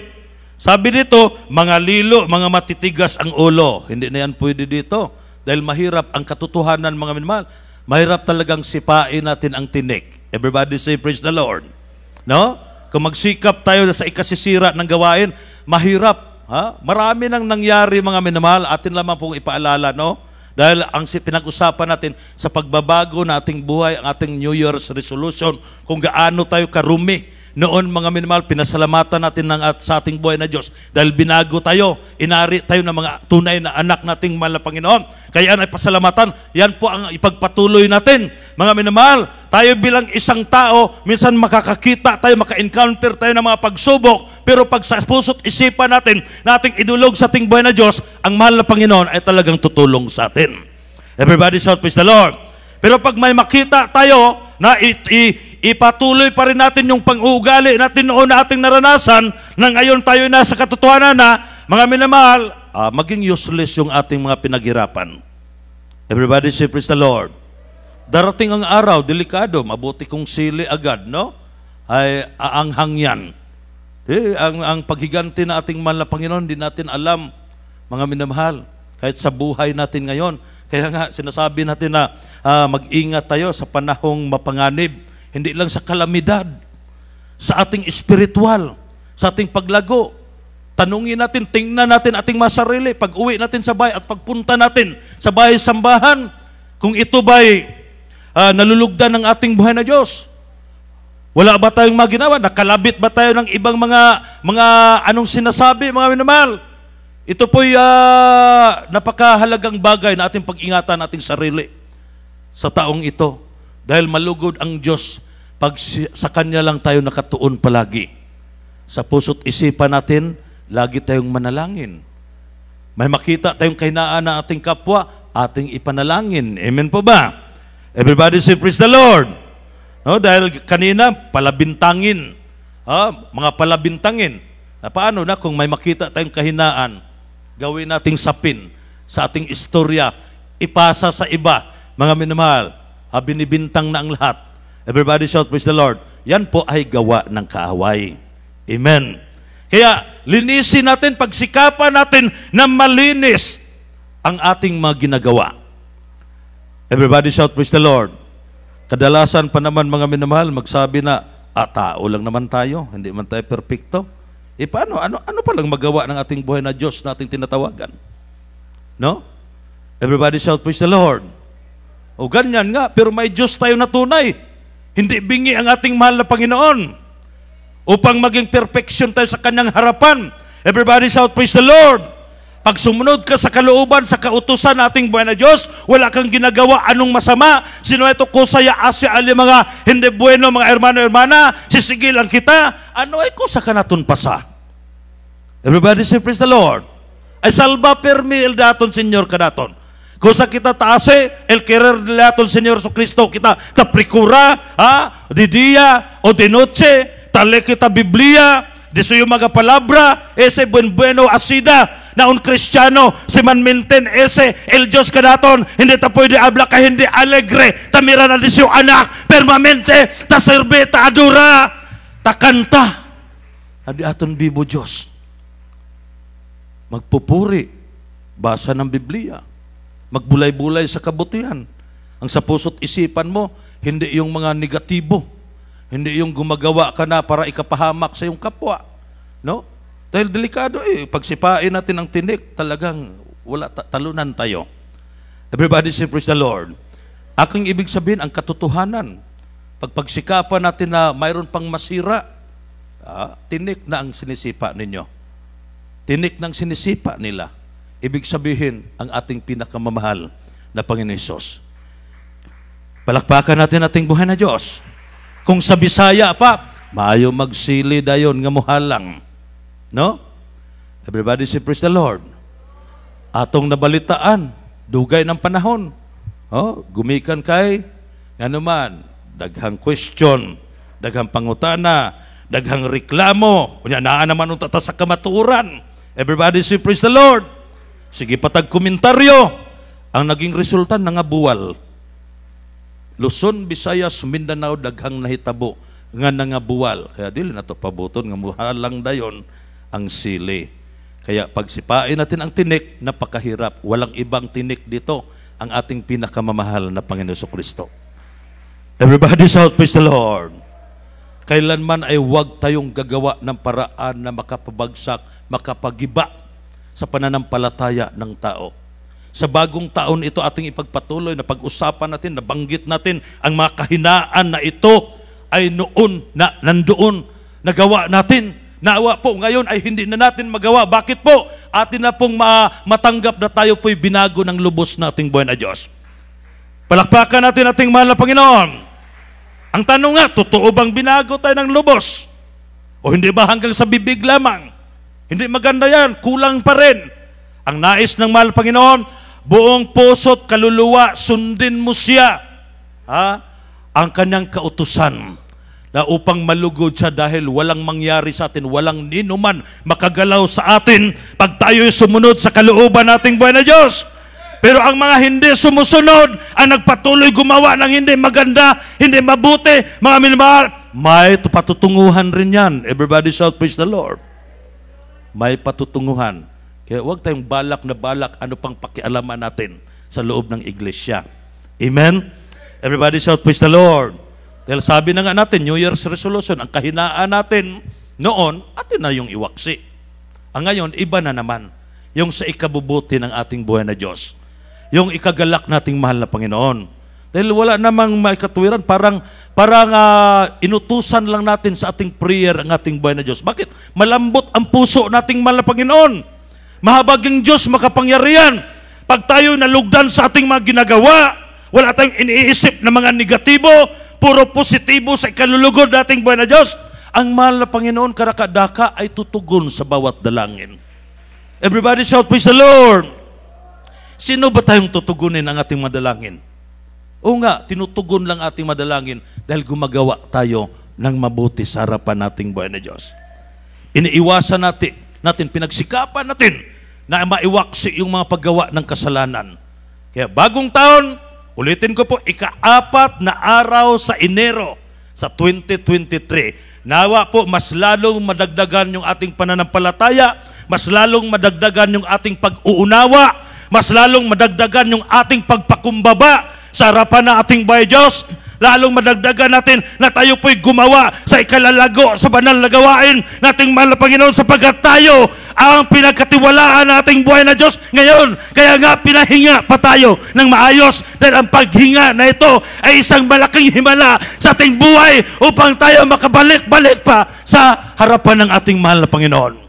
sabi dito, mga lilo, mga matitigas ang ulo. Hindi na yan pwede dito. Dahil mahirap ang katotohanan mga minmahal. Mahirap talagang sipain natin ang tinik. Everybody say praise the Lord. No? Kung magsikap tayo sa ikasisira ng gawain, mahirap. Ha? Marami nang nangyari mga minamahal. Atin lamang pong ipaalala, no? Dahil ang pinag-usapan natin sa pagbabago ng ating buhay, ang ating New Year's resolution, kung gaano tayo karumi noon mga minimal, pinasalamatan natin ng at sa ating buhay na Diyos dahil binago tayo, inari tayo ng mga tunay na anak nating mahal na Panginoon. Kaya ay pasalamatan, yan po ang ipagpatuloy natin. Mga minimal, tayo bilang isang tao, minsan makakakita tayo, maka-encounter tayo ng mga pagsubok, pero pag sa puso't isipan natin, nating idulog sa ating buhay na Diyos, ang mahal na Panginoon ay talagang tutulong sa atin. Everybody shout, praise the Lord. Pero pag may makita tayo na i- i- ipatuloy pa rin natin yung pang-uugali natin noon na ating naranasan na ngayon tayo na sa katotohanan na, mga minamahal, uh, maging useless yung ating mga pinaghirapan. Everybody say praise the Lord. Darating ang araw, delikado, mabuti kong sili agad, no? Ay aanghang yan. Eh, ang, ang paghiganti na ating mahal na Panginoon, hindi natin alam, mga minamahal, kahit sa buhay natin ngayon. Kaya nga, sinasabi natin na uh, mag-ingat tayo sa panahong mapanganib hindi lang sa kalamidad, sa ating espiritual, sa ating paglago. Tanungin natin, tingnan natin ating masarili pag uwi natin sa bahay at pagpunta natin sa bahay sambahan. Kung ito ba'y uh, ah, nalulugdan ng ating buhay na Diyos, wala ba tayong maginawa? Nakalabit ba tayo ng ibang mga mga anong sinasabi, mga minamahal? Ito po'y uh, napakahalagang bagay na ating pag-ingatan ating sarili sa taong ito. Dahil malugod ang Diyos pag sa Kanya lang tayo nakatuon palagi. Sa puso't isipan natin, lagi tayong manalangin. May makita tayong kahinaan ng ating kapwa, ating ipanalangin. Amen po ba? Everybody say, Praise the Lord! No, dahil kanina, palabintangin. Ha? Mga palabintangin. Na paano na kung may makita tayong kahinaan, gawin nating sapin sa ating istorya, ipasa sa iba, mga minamahal ah, binibintang na ang lahat. Everybody shout, praise the Lord. Yan po ay gawa ng kaaway. Amen. Kaya linisin natin, pagsikapan natin na malinis ang ating mga ginagawa. Everybody shout, praise the Lord. Kadalasan pa naman mga minamahal, magsabi na, ah, tao lang naman tayo, hindi man tayo perpekto. E paano? Ano, ano palang magawa ng ating buhay na Diyos na ating tinatawagan? No? Everybody shout, praise the Lord. O ganyan nga, pero may Diyos tayo na tunay. Hindi bingi ang ating mahal na Panginoon upang maging perfection tayo sa kanyang harapan. Everybody shout, praise the Lord! Pag sumunod ka sa kalooban, sa kautusan nating buhay na Diyos, wala kang ginagawa anong masama. Sino ito kusaya asya ali mga hindi bueno mga hermano hermana, sisigilan kita. Ano ay kusa ka natun pasa? Everybody say praise the Lord. Ay salba permi il daton senyor ka daton. Kusa kita taase, el querer de atol Señor Jesucristo, kita kaprikura, ha? Di dia o di noche, tale kita Biblia, di suyo mga palabra, ese buen bueno asida, na un kristyano, si man maintain ese, el Diyos ka naton, hindi ta pwede abla ka, hindi alegre, tamira na di siyo anak, permanente, ta serve, ta adura, ta kanta, adi aton bibo Diyos. Magpupuri, basa ng Biblia magbulay-bulay sa kabutihan. Ang sa puso't isipan mo, hindi yung mga negatibo. Hindi yung gumagawa ka na para ikapahamak sa iyong kapwa. No? Dahil delikado eh. Pagsipain natin ang tinik, talagang wala talunan tayo. Everybody say praise the Lord. Aking ibig sabihin, ang katotohanan. Pagpagsikapan natin na mayroon pang masira, ah, tinik na ang sinisipa ninyo. Tinik ng sinisipa nila. Ibig sabihin, ang ating pinakamamahal na Panginoon Isos. Palakpakan natin ating buhay na Diyos. Kung sa Bisaya pa, maayo magsili dayon nga muhalang. No? Everybody say praise the Lord. Atong nabalitaan, dugay ng panahon. Oh, gumikan kay nganuman, daghang question, daghang pangutana, daghang reklamo. Kunya naa naman unta sa kamaturan. Everybody say praise the Lord. Sige patag komentaryo. Ang naging resulta nga buwal. Luzon, Visayas, Mindanao daghang nahitabo nga nangabuwal. Kaya dili nato pabuton nga muhalang dayon ang sili. Kaya pagsipain natin ang tinik, napakahirap. Walang ibang tinik dito ang ating pinakamamahal na Panginoon Kristo. Everybody shout, praise the Lord. Kailanman ay huwag tayong gagawa ng paraan na makapabagsak, makapagiba sa pananampalataya ng tao. Sa bagong taon ito ating ipagpatuloy na pag-usapan natin, nabanggit natin ang mga kahinaan na ito ay noon na nandoon nagawa natin. Nawa po ngayon ay hindi na natin magawa. Bakit po? Atin na pong matanggap na tayo po'y binago ng lubos na ating buhay na Diyos. Palakpakan natin ating mahal na Panginoon. Ang tanong nga, totoo bang binago tayo ng lubos? O hindi ba hanggang sa bibig lamang? Hindi maganda yan, kulang pa rin. Ang nais ng mahal Panginoon, buong puso't kaluluwa, sundin mo siya. Ha? Ang kanyang kautusan na upang malugod siya dahil walang mangyari sa atin, walang ninuman makagalaw sa atin pag tayo'y sumunod sa kalooban nating buhay na Diyos. Pero ang mga hindi sumusunod, ang nagpatuloy gumawa ng hindi maganda, hindi mabuti, mga minamahal, may patutunguhan rin yan. Everybody shout, praise the Lord may patutunguhan. Kaya huwag tayong balak na balak ano pang pakialaman natin sa loob ng iglesia. Amen? Everybody shout, praise the Lord. Dahil sabi na nga natin, New Year's resolution, ang kahinaan natin noon, atin na yung iwaksi. Ang ngayon, iba na naman. Yung sa ikabubuti ng ating buhay na Diyos. Yung ikagalak nating mahal na Panginoon dahil wala namang may katwiran, parang, parang uh, inutusan lang natin sa ating prayer ang ating buhay na Diyos. Bakit? Malambot ang puso nating mahal na Panginoon. Mahabaging Diyos, makapangyarihan. Pag tayo nalugdan sa ating mga ginagawa, wala tayong iniisip na mga negatibo, puro positibo sa ikalulugod nating buhay na Diyos, ang mahal na Panginoon karakadaka ay tutugon sa bawat dalangin. Everybody shout, praise the Lord! Sino ba tayong tutugunin ang ating madalangin? O nga, tinutugon lang ating madalangin dahil gumagawa tayo ng mabuti sa harapan nating buhay na Diyos. Iniiwasan natin, natin pinagsikapan natin na maiwaksi yung mga paggawa ng kasalanan. Kaya bagong taon, ulitin ko po, ikaapat na araw sa Enero sa 2023. Nawa po, mas lalong madagdagan yung ating pananampalataya, mas lalong madagdagan yung ating pag-uunawa, mas lalong madagdagan yung ating pagpakumbaba, sa harapan ng ating Bay Diyos. Lalong madagdagan natin na tayo po'y gumawa sa ikalalago, sa banal na gawain nating mahal na Panginoon sapagkat tayo ang pinagkatiwalaan ng ating buhay na Diyos ngayon. Kaya nga pinahinga pa tayo ng maayos dahil ang paghinga na ito ay isang malaking himala sa ating buhay upang tayo makabalik-balik pa sa harapan ng ating mahal na Panginoon.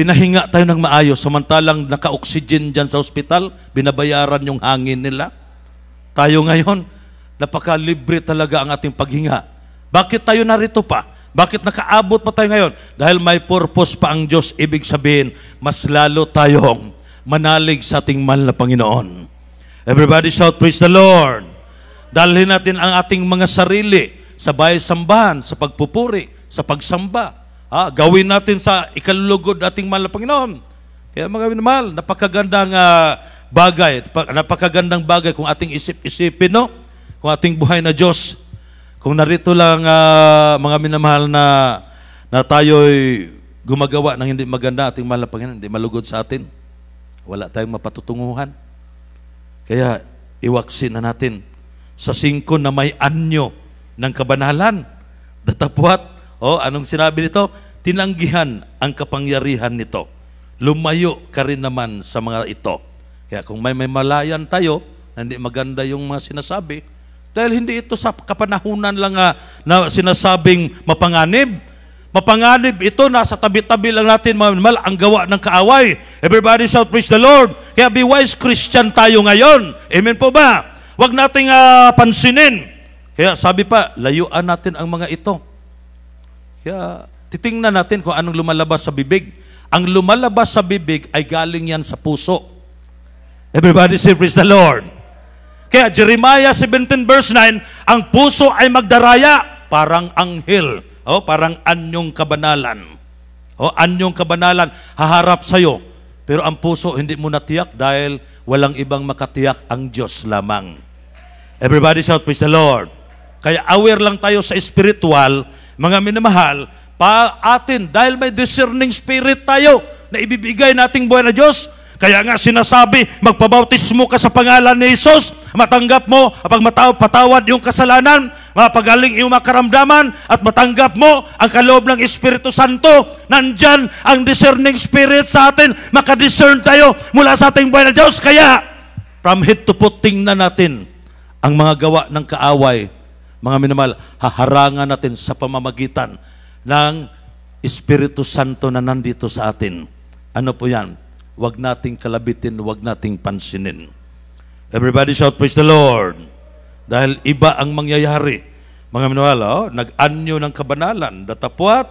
Pinahinga tayo ng maayos samantalang naka-oxygen dyan sa ospital, binabayaran yung hangin nila. Tayo ngayon, napakalibre talaga ang ating paghinga. Bakit tayo narito pa? Bakit nakaabot pa tayo ngayon? Dahil may purpose pa ang Diyos. Ibig sabihin, mas lalo tayong manalig sa ating mahal na Panginoon. Everybody shout, praise the Lord. Dalhin natin ang ating mga sarili sa bahay sambahan, sa pagpupuri, sa pagsamba, Ah, gawin natin sa ikalulugod ating mahal na Panginoon. Kaya mga minamahal, napakagandang uh, bagay, napakagandang bagay kung ating isip-isipin, no? Kung ating buhay na Diyos. Kung narito lang, uh, mga minamahal, na, na tayo'y gumagawa ng hindi maganda ating mahal na Panginoon, hindi malugod sa atin. Wala tayong mapatutunguhan. Kaya, iwaksin na natin sa singko na may anyo ng kabanalan. Datapwat, o, anong sinabi nito? Tinanggihan ang kapangyarihan nito. Lumayo ka rin naman sa mga ito. Kaya kung may, may malayan tayo, hindi maganda yung mga sinasabi, dahil hindi ito sa kapanahunan lang nga ah, na sinasabing mapanganib. Mapanganib ito, nasa tabi-tabi lang natin mga minimal, ang gawa ng kaaway. Everybody shout, praise the Lord. Kaya be wise Christian tayo ngayon. Amen po ba? Huwag nating uh, pansinin. Kaya sabi pa, layuan natin ang mga ito. Kaya titingnan natin kung anong lumalabas sa bibig. Ang lumalabas sa bibig ay galing yan sa puso. Everybody say, praise the Lord. Kaya Jeremiah 17 verse 9, ang puso ay magdaraya, parang anghel, o oh, parang anyong kabanalan. O oh, anyong kabanalan, haharap sa iyo. Pero ang puso hindi mo natiyak dahil walang ibang makatiyak ang Diyos lamang. Everybody shout, praise the Lord. Kaya aware lang tayo sa spiritual, mga minamahal, pa atin, dahil may discerning spirit tayo na ibibigay nating buhay na Diyos, kaya nga sinasabi, magpabautismo ka sa pangalan ni Jesus, matanggap mo, pag mataw, patawad yung kasalanan, mapagaling iyong makaramdaman, at matanggap mo ang kaloob ng Espiritu Santo. Nandyan ang discerning spirit sa atin, makadiscern tayo mula sa ating buhay na Diyos. Kaya, from head to foot, tingnan natin ang mga gawa ng kaaway mga minamahal, haharangan natin sa pamamagitan ng Espiritu Santo na nandito sa atin. Ano po yan? Huwag nating kalabitin, huwag nating pansinin. Everybody shout, praise the Lord! Dahil iba ang mangyayari. Mga minamahal, oh, nag-anyo ng kabanalan, datapuat,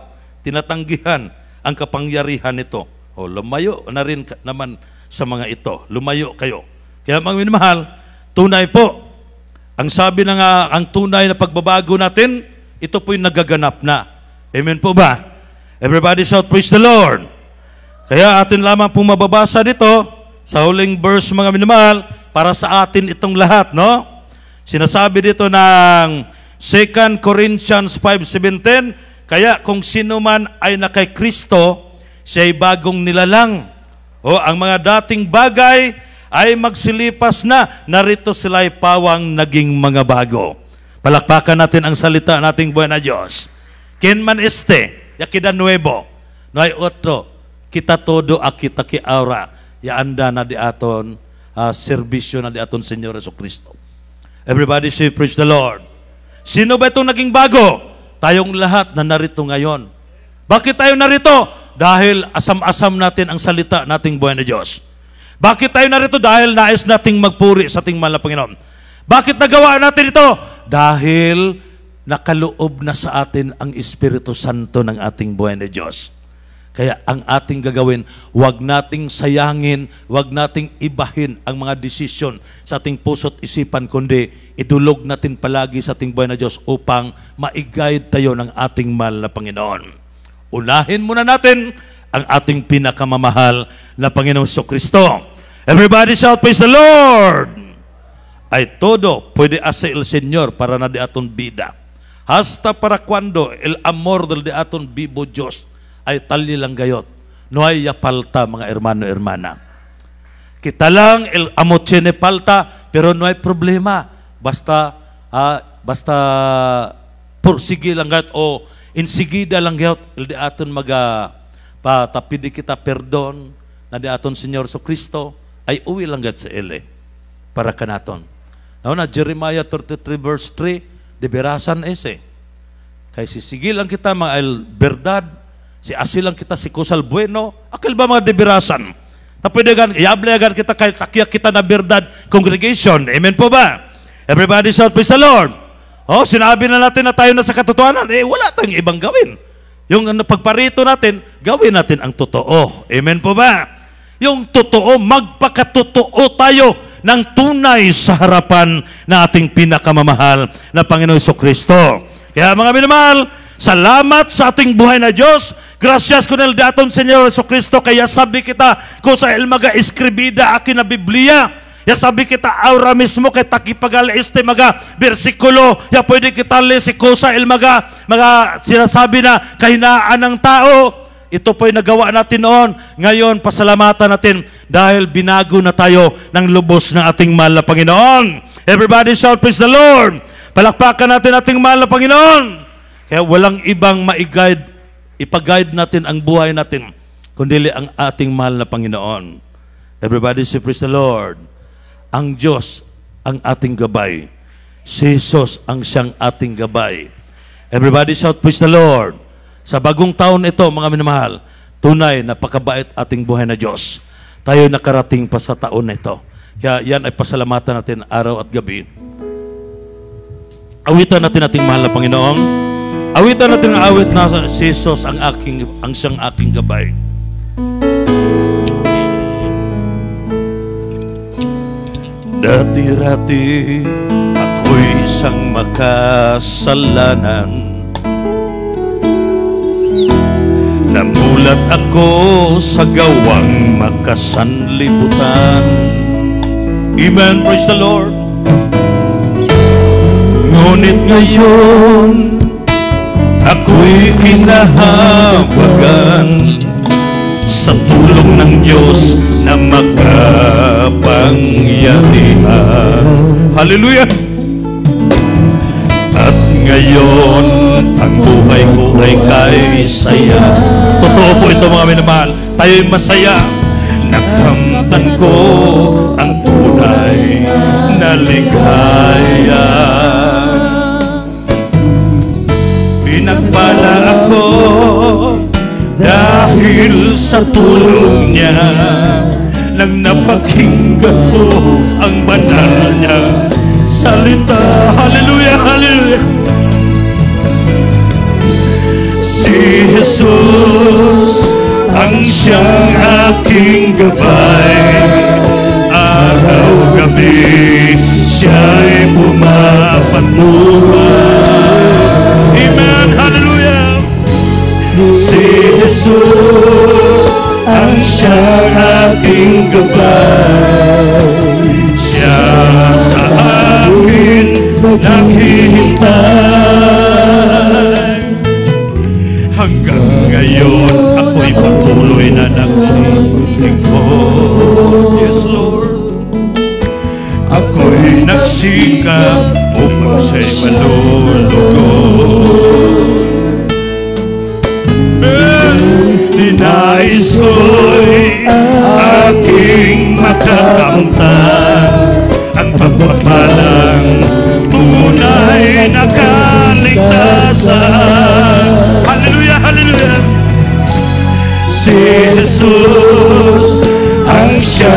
tinatanggihan ang kapangyarihan nito. O oh, lumayo na rin naman sa mga ito. Lumayo kayo. Kaya mga minamahal, tunay po ang sabi na nga, ang tunay na pagbabago natin, ito po yung nagaganap na. Amen po ba? Everybody shout, praise the Lord! Kaya atin lamang po mababasa dito, sa huling verse mga minamahal para sa atin itong lahat, no? Sinasabi dito ng 2 Corinthians 5.17, Kaya kung sino man ay na kay Kristo, siya ay bagong nilalang. O ang mga dating bagay ay magsilipas na, narito sila ay pawang naging mga bago. Palakpakan natin ang salita nating buhay na Diyos. Ken man este, yakida nuevo, no ay otro, kita todo a kita ki aura, yaanda na di aton, uh, ah, servisyo na di aton Senyor Yeso Kristo. Everybody say, praise the Lord. Sino ba itong naging bago? Tayong lahat na narito ngayon. Bakit tayo narito? Dahil asam-asam natin ang salita nating buhay na Diyos. Bakit tayo narito? Dahil nais nating magpuri sa ating mahal na Panginoon. Bakit nagawa natin ito? Dahil nakaloob na sa atin ang Espiritu Santo ng ating buhay na Diyos. Kaya ang ating gagawin, huwag nating sayangin, huwag nating ibahin ang mga desisyon sa ating puso't isipan, kundi idulog natin palagi sa ating buhay na Diyos upang maiguide tayo ng ating mahal na Panginoon. Unahin muna natin ang ating pinakamamahal na Panginoong Kristo. Everybody shout, Praise the Lord! Ay todo pwede asa el Señor para na di aton bida. Hasta para kwando el amor del di aton bibo Diyos ay tali lang gayot. No ay yapalta mga hermano hermana. Kita lang el amotsene palta pero no ay problema. Basta ah, basta pursige lang gayot o insigida lang gayot el di aton maga patapidi kita perdon na di aton Señor so Kristo ay uwi langgat sa ili para kanaton. Now na Jeremiah 33 verse 3, dibirasan ese. Kay sisigilan kita mga el verdad, si asilang kita si kusal bueno, akil ba mga dibirasan? Tapidagan, iablayagan kita kay takya kita na verdad congregation. Amen po ba? Everybody shout praise the Lord. Oh, sinabi na natin na tayo na sa katotohanan, eh wala tayong ibang gawin. Yung ano, pagparito natin, gawin natin ang totoo. Amen po ba? yung totoo, magpakatotoo tayo ng tunay sa harapan na ating pinakamamahal na Panginoon Kristo. Kaya mga minamahal, Salamat sa ating buhay na Diyos. Gracias con el daton, Señor Jesucristo. Kaya sabi kita, ko sa ilmaga escribida akin na Biblia, Ya sabi kita aura mismo kay takipagal este maga versikulo, ya pwede kita le si Kosa Ilmaga mga sinasabi na kahinaan ng tao ito po'y nagawa natin noon. Ngayon, pasalamatan natin dahil binago na tayo ng lubos ng ating mahal na Panginoon. Everybody shout, praise the Lord! Palakpakan natin ating mahal na Panginoon! Kaya walang ibang maiguide, ipaguide natin ang buhay natin, kundi ang ating mahal na Panginoon. Everybody say, praise the Lord! Ang Diyos ang ating gabay. Si Jesus ang siyang ating gabay. Everybody shout, praise the Lord! Sa bagong taon ito, mga minamahal, tunay na pakabait ating buhay na Diyos. Tayo nakarating pa sa taon na ito. Kaya yan ay pasalamatan natin araw at gabi. Awitan natin ating mahal na Panginoong. Awitan natin ang awit na si Jesus ang aking ang siyang aking gabay. Dati-rati ako'y isang makasalanan Namulat ako sa gawang makasanlibutan Amen, praise the Lord Ngunit ngayon Ako'y kinahabagan Sa tulong ng Diyos na makapangyarihan Hallelujah! At ngayon ang buhay ko ay kay saya. Totoo po ito mga minamahal. Tayo'y masaya. Nakamtan ko ang tunay na ligaya. Pinagpala ako dahil sa tulong niya nang napakinggan ko ang banal niya salita. Hallelujah, hallelujah. Si Jesus ang siyang aking gabay Araw gabi siya'y pumapatnubay Amen! Hallelujah! Si Jesus ang siyang aking gabay Siya sa akin naghihintay ngayon ako'y patuloy na nagtitingkod. Yes, Lord. Ako'y nagsikap upang siya'y malulugod. Dinais ko'y aking makakamtan ang pagpapalang tunay na kaligtasan. Jesus ang siya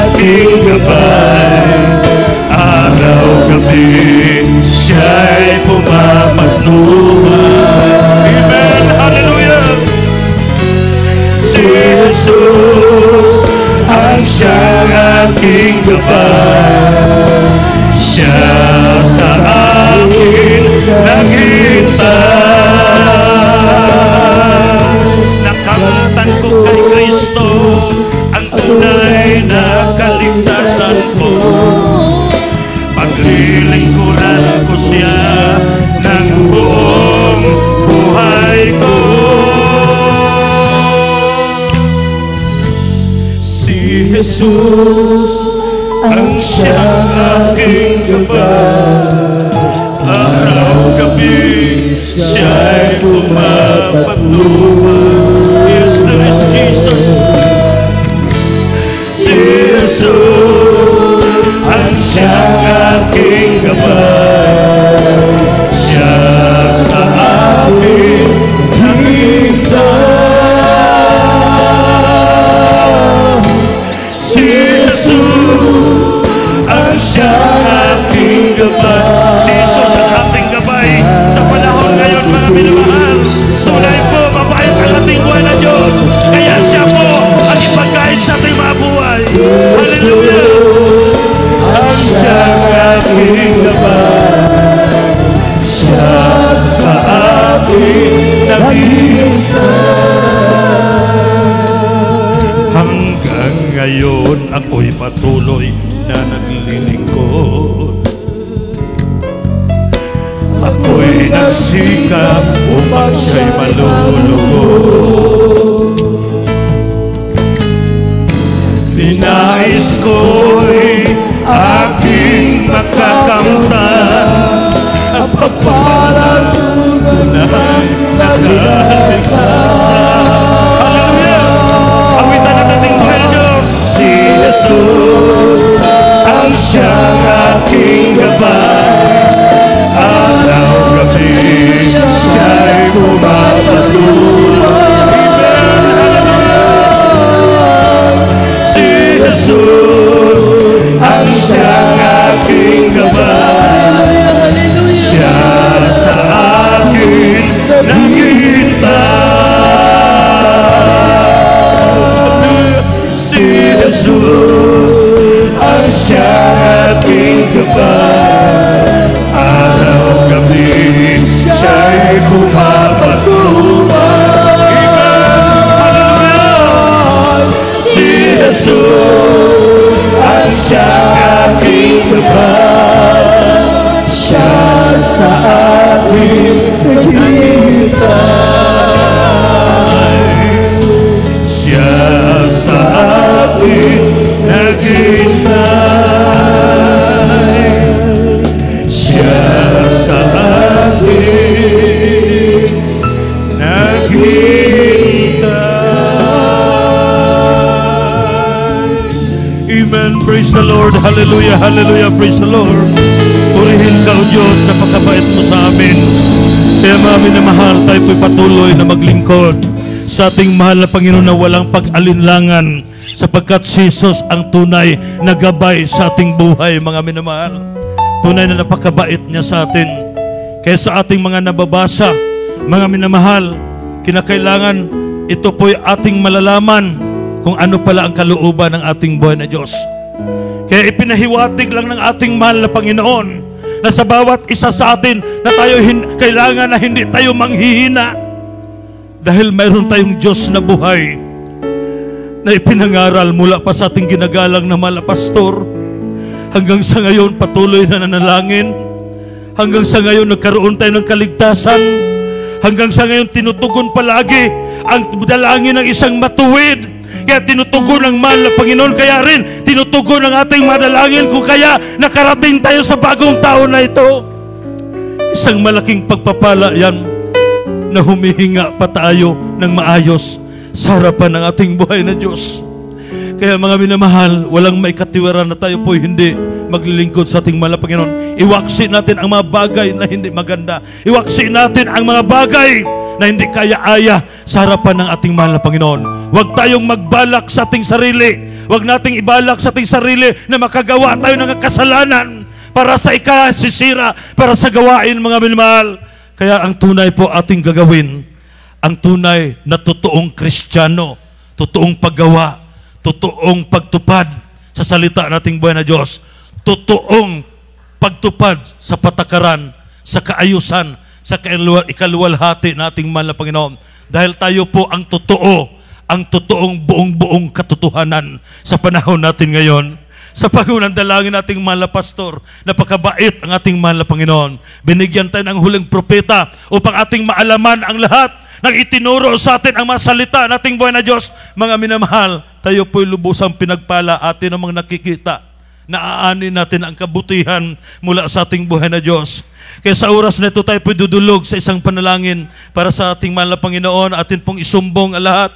ating gabay. Araw-gabi siya'y pumapatnubay. Amen! Hallelujah! Si Jesus ang siya aking gabay. Siya sa akin naghintay. Nakalimutan ko ka oras mo Paglilingkuran ko siya ng buong buhay ko Si Jesus ang siyang aking kapal Araw-gabi siya'y pumapatulog ngayon ako'y patuloy na naglilingkod Ako'y nagsikap upang siya'y malulugod Ninais ko'y aking makakamtan Ang pagparang tunay na nagkakasal Jesus ang siyang aking gabay. Araw-gabi siya'y pumapatulog. Si Jesus ang siyang aking gabay. Siya sa akin nakita. Jesus ang siyang aking kapal. Araw-gabi siya'y pumapatupad. Si Jesus ang siyang aking kapal. Siya sa aking naghihintay. Praise the Lord. Hallelujah, hallelujah. Praise the Lord. Purihin ka, O Diyos. Napakabait mo sa amin. Kaya namin na mahal tayo patuloy na maglingkod sa ating mahal na Panginoon na walang pag-alinlangan sapagkat si Jesus ang tunay na gabay sa ating buhay, mga minamahal. Tunay na napakabait niya sa atin. Kaya sa ating mga nababasa, mga minamahal, kinakailangan ito po'y ating malalaman kung ano pala ang kalooban ng ating buhay na Diyos. Kaya ipinahiwatig lang ng ating mahal na Panginoon na sa bawat isa sa atin na tayo hin- kailangan na hindi tayo manghihina dahil mayroon tayong Diyos na buhay na ipinangaral mula pa sa ating ginagalang na mala Hanggang sa ngayon patuloy na nanalangin. Hanggang sa ngayon nagkaroon tayo ng kaligtasan. Hanggang sa ngayon tinutugon palagi ang dalangin ng isang matuwid. Kaya tinutugon ng mahal na Panginoon. Kaya rin tinutugon ng ating madalangin kung kaya nakarating tayo sa bagong taon na ito. Isang malaking pagpapala yan na humihinga pa tayo ng maayos sa harapan ng ating buhay na Diyos. Kaya mga minamahal, walang maikatiwaran na tayo po hindi maglilingkod sa ating mahal na Panginoon. Iwaksi natin ang mga bagay na hindi maganda. Iwaksi natin ang mga bagay na hindi kaya-aya sa harapan ng ating mahal na Panginoon. Huwag tayong magbalak sa ating sarili. Huwag nating ibalak sa ating sarili na makagawa tayo ng kasalanan para sa ikasisira, para sa gawain mga minamahal. Kaya ang tunay po ating gagawin ang tunay na totoong kristyano, totoong paggawa, totoong pagtupad sa salita nating buhay na Diyos, totoong pagtupad sa patakaran, sa kaayusan, sa ikaluwalhati nating mahal na Panginoon. Dahil tayo po ang totoo, ang totoong buong-buong katotohanan sa panahon natin ngayon. Sa pagunang dalangin nating mahal na pastor, napakabait ang ating mahal na Panginoon. Binigyan tayo ng huling propeta upang ating maalaman ang lahat nang itinuro sa atin ang masalita nating buhay na Diyos. Mga minamahal, tayo po'y lubusang pinagpala atin ang mga nakikita naaani natin ang kabutihan mula sa ating buhay na Diyos. Kaya sa oras na ito tayo po'y dudulog sa isang panalangin para sa ating mahal na Panginoon, atin pong isumbong ang lahat.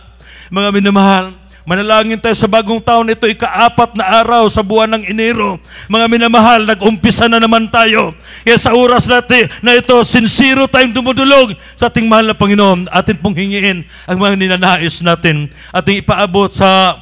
Mga minamahal, Manalangin tayo sa bagong taon. Ito ikaapat na araw sa buwan ng Enero. Mga minamahal, nag-umpisa na naman tayo. Kaya sa oras natin na ito, sincero tayong dumudulog sa ating mahal na Panginoon. Atin pong hingiin ang mga ninanais natin. Ating ipaabot sa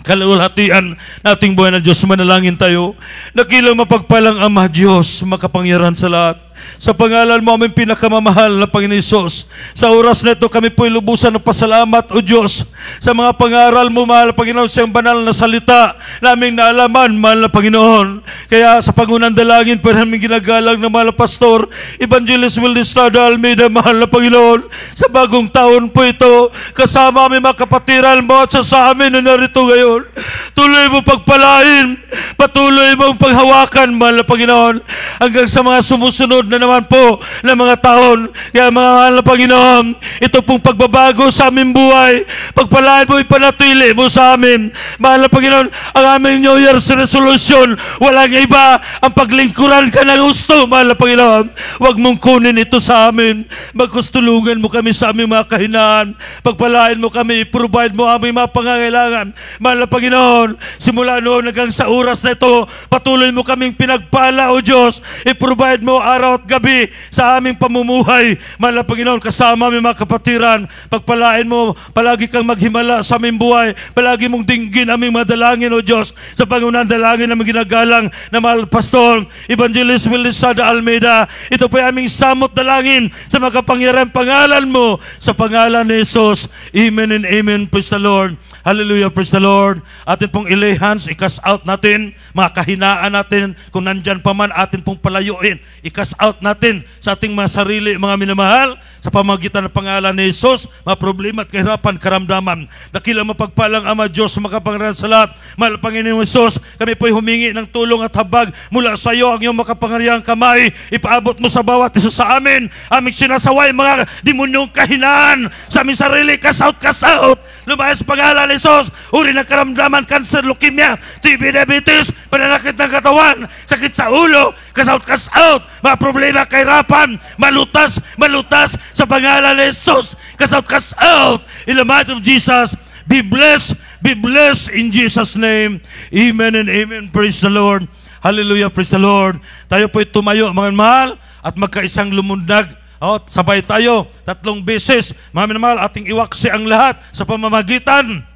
kalulhatian nating buhay na Diyos. Manalangin tayo. Nakilang mapagpalang Ama Diyos, makapangyarihan sa lahat. Sa pangalan mo aming pinakamamahal na Panginoon Isos, sa oras na ito kami po'y lubusan ng pasalamat o Diyos sa mga pangaral mo, mahal na Panginoon, siyang banal na salita naming naalaman, mahal na Panginoon. Kaya sa pangunang dalangin pa namin ginagalang na mahal na Pastor, Evangelist Wildestrada Almeida, mahal na Panginoon, sa bagong taon po ito, kasama aming mga kapatiran mo at sa sa amin na narito ngayon. Tuloy mo pagpalain, patuloy mong paghawakan, mahal na Panginoon, hanggang sa mga sumusunod na naman po ng mga taon. Kaya mga mahal na Panginoon, ito pong pagbabago sa aming buhay, pagpalaan mo, ipanatili mo sa amin. Mahal na Panginoon, ang aming New Year's resolution, walang iba ang paglingkuran ka na gusto, mahal na Panginoon. Huwag mong kunin ito sa amin. Magkustulungan mo kami sa aming mga kahinaan. Pagpalaan mo kami, provide mo aming mga pangangailangan. Mahal na Panginoon, simula noon hanggang sa oras na ito, patuloy mo kaming pinagpala, O Diyos. I-provide mo araw araw at gabi sa aming pamumuhay. Mahal Panginoon, kasama aming mga kapatiran, pagpalain mo, palagi kang maghimala sa aming buhay, palagi mong dinggin aming madalangin, O Diyos, sa pangunan dalangin aming ginagalang na mahal Pastor, Evangelist Willisada Almeida. Ito po ay aming samot dalangin sa makapangyarihan pangalan mo, sa pangalan ni Jesus. Amen and amen. Praise the Lord. Hallelujah, praise the Lord. Atin pong ilay ikas out natin, mga kahinaan natin, kung nandyan pa man, atin pong palayuin, ikas out natin sa ating mga sarili, mga minamahal, sa pamagitan ng pangalan ni Jesus, mga problema at kahirapan, karamdaman. Dakila mapagpalang Ama Diyos, makapangalan sa lahat. Mahal Panginoon Jesus, kami po'y humingi ng tulong at habag mula sa iyo ang iyong makapangyarihang kamay. Ipaabot mo sa bawat isa sa amin. Aming sinasaway mga demonyong kahinaan sa aming sarili, kasout, kasout. Lumayas pangalan ni Jesus, uri ng karamdaman, cancer, leukemia, TB, diabetes, pananakit ng katawan, sakit sa ulo, kasout, kasout. mga problema, kahirapan, malutas, malutas, sa pangalan ni Jesus. Cast out, cast out. In the might of Jesus, be blessed, be blessed in Jesus' name. Amen and amen. Praise the Lord. Hallelujah. Praise the Lord. Tayo po'y tumayo, mga mahal, at magkaisang lumundag. O, oh, sabay tayo, tatlong beses. Mga mahal, ating iwaksi ang lahat sa pamamagitan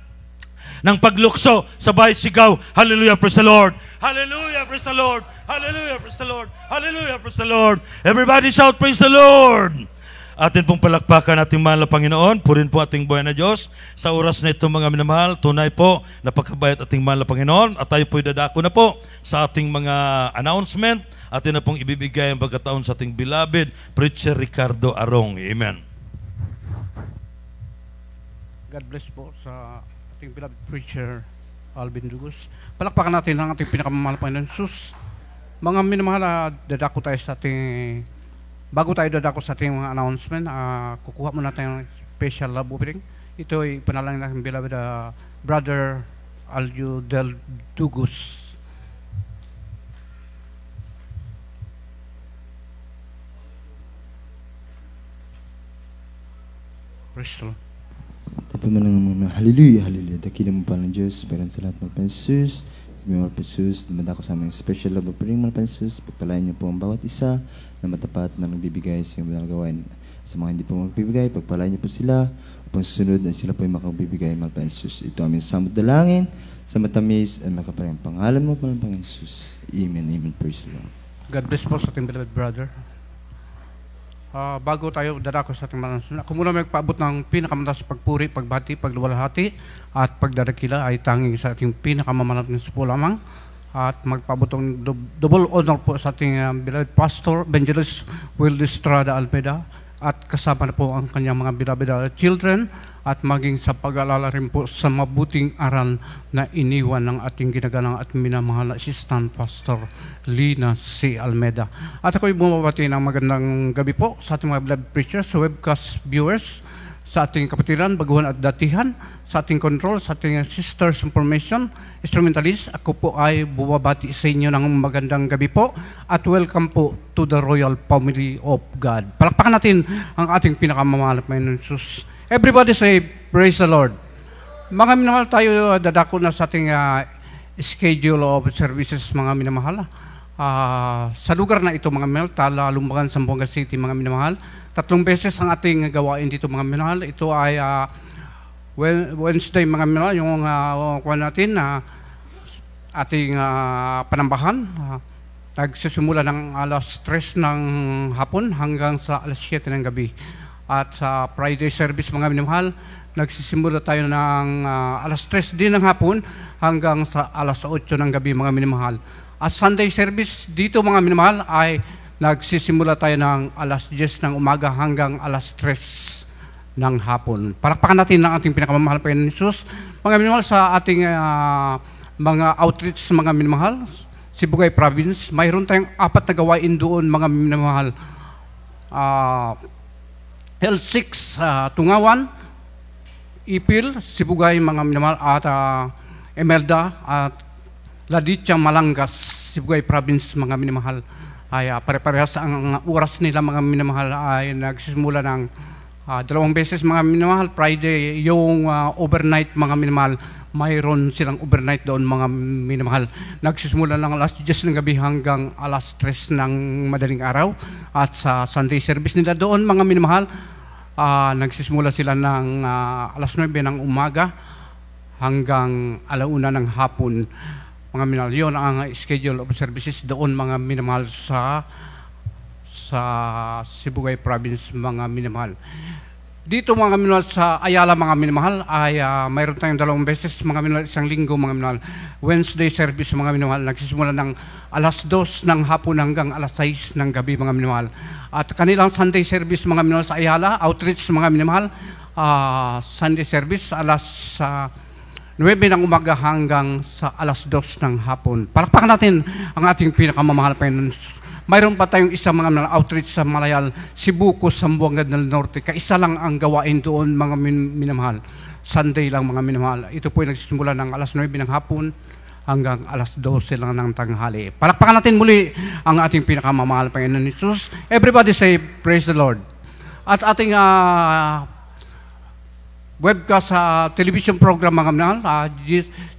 ng paglukso, sabay sigaw, Hallelujah, praise the Lord. Hallelujah, praise the Lord. Hallelujah, praise the Lord. Hallelujah, praise the Lord. Everybody shout, praise the Lord. Atin pong palakpakan ating mahal na Panginoon, purin po ating buhay na Diyos. Sa oras na ito mga minamahal, tunay po na ating mahal na Panginoon at tayo po dadako na po sa ating mga announcement. at na pong ibibigay ang pagkataon sa ating beloved, Preacher Ricardo Arong. Amen. God bless po sa ating beloved preacher Alvin Dugus. Palakpakan natin ang ating pinakamahal na Panginoon Jesus. Mga minamahal, ah, dadako tayo sa ating Bago tayo dadako sa ating mga announcement, uh, kukuha muna ng special love offering. Ito ay panalang ng beloved uh, Brother Aljo Del Dugos. Crystal. Tapi menang menang haleluya haleluya. Dakila mo pa ng Diyos, parang sa lahat Panginoon Jesus, ko sa aming special love offering, Panginoon Jesus. Pagpalain niyo po ang bawat isa na matapat na nagbibigay sa iyong nagawain. Sa mga hindi po magbibigay, pagpalain niyo po sila. Upang susunod na sila po ay makagbibigay, Panginoon Jesus. Ito aming samot dalangin sa matamis at makaparang pangalan mo, Panginoon Jesus. Amen, amen, praise the Lord. God bless po sa ating beloved brother uh, bago tayo dadako sa ating mga sunan, ako muna may ng pinakamataas pinakamatas pagpuri, pagbati, pagluwalhati at pagdarakila ay tanging sa ating pinakamamanap ng supo lamang at magpabutong double honor po sa ating um, beloved pastor, Benjelis Will Estrada Alpeda, at kasama na po ang kanyang mga binabida children at maging sa pag-alala rin po sa mabuting aral na iniwan ng ating ginagalang at minamahal na assistant pastor Lina C. Almeda. At ako'y bumabati ng magandang gabi po sa ating mga blood preachers, webcast viewers, sa ating kapatiran, baguhan at datihan, sa ating control, sa ating sisters information, instrumentalist. Ako po ay bumabati sa inyo ng magandang gabi po at welcome po to the royal family of God. Palakpakan natin ang ating pinakamamahal na Jesus. Everybody say, praise the Lord. Mga minamahal tayo, ah, dadako na sa ating uh, schedule of services, mga minamahal. Uh, sa lugar na ito, mga minamahal, tala, Lumbagan, Sambuanga City, mga minamahal, Tatlong beses ang ating gawain dito mga minahal. Ito ay uh, Wednesday mga minahal, yung uh, natin na uh, ating uh, panambahan. Uh, nagsisimula ng alas 3 ng hapon hanggang sa alas 7 ng gabi. At sa uh, Friday service mga minahal, nagsisimula tayo ng uh, alas 3 din ng hapon hanggang sa alas 8 ng gabi mga minamahal. At Sunday service dito mga minamahal ay Nagsisimula tayo ng alas 10 ng umaga hanggang alas 3 ng hapon. Palakpakan natin ang ating pinakamamahal pa ni Jesus. Mga minamahal sa ating uh, mga outreach sa mga minamahal, Sibugay Province, mayroon tayong apat na gawain doon mga minamahal. Uh, ah, L6 uh, ah, Tungawan, Ipil, Sibugay, mga minamahal, at uh, Emerda, at Laditya, Malangas, Sibugay Province, mga minamahal ay uh, pare-parehas ang oras nila mga minamahal ay nagsisimula ng uh, dalawang beses mga minamahal Friday yung uh, overnight mga minamahal mayroon silang overnight doon mga minamahal nagsisimula ng last just ng gabi hanggang alas 3 ng madaling araw at sa Sunday service nila doon mga minamahal uh, nagsisimula sila ng uh, alas 9 ng umaga hanggang alauna ng hapon mga minamahal. Yun ang schedule of services doon mga minamahal sa sa Sibugay Province mga minamahal. Dito mga minamahal sa Ayala mga minamahal ay uh, mayroon tayong dalawang beses mga minamahal, isang linggo mga minamahal. Wednesday service mga minamahal nagsisimula ng alas 2 ng hapon hanggang alas 6 ng gabi mga minamahal. At kanilang Sunday service mga minamahal sa Ayala, outreach mga minamahal, uh, ah, Sunday service alas uh, 9 ng umaga hanggang sa alas 2 ng hapon. Palakpakan natin ang ating pinakamamahal Panginoon. Mayroon pa tayong isang mga outreach sa Malayal, Cebu, Sambuanga del Norte. Kaisa lang ang gawain doon mga min- minamahal. Sunday lang mga minamahal. Ito po ay nagsisimula ng alas 9 ng hapon hanggang alas 12 lang ng tanghali. Palakpakan natin muli ang ating pinakamamahal Panginoon Jesus. Everybody say, Praise the Lord. At ating uh, webcast sa television program mga minamahal, ah,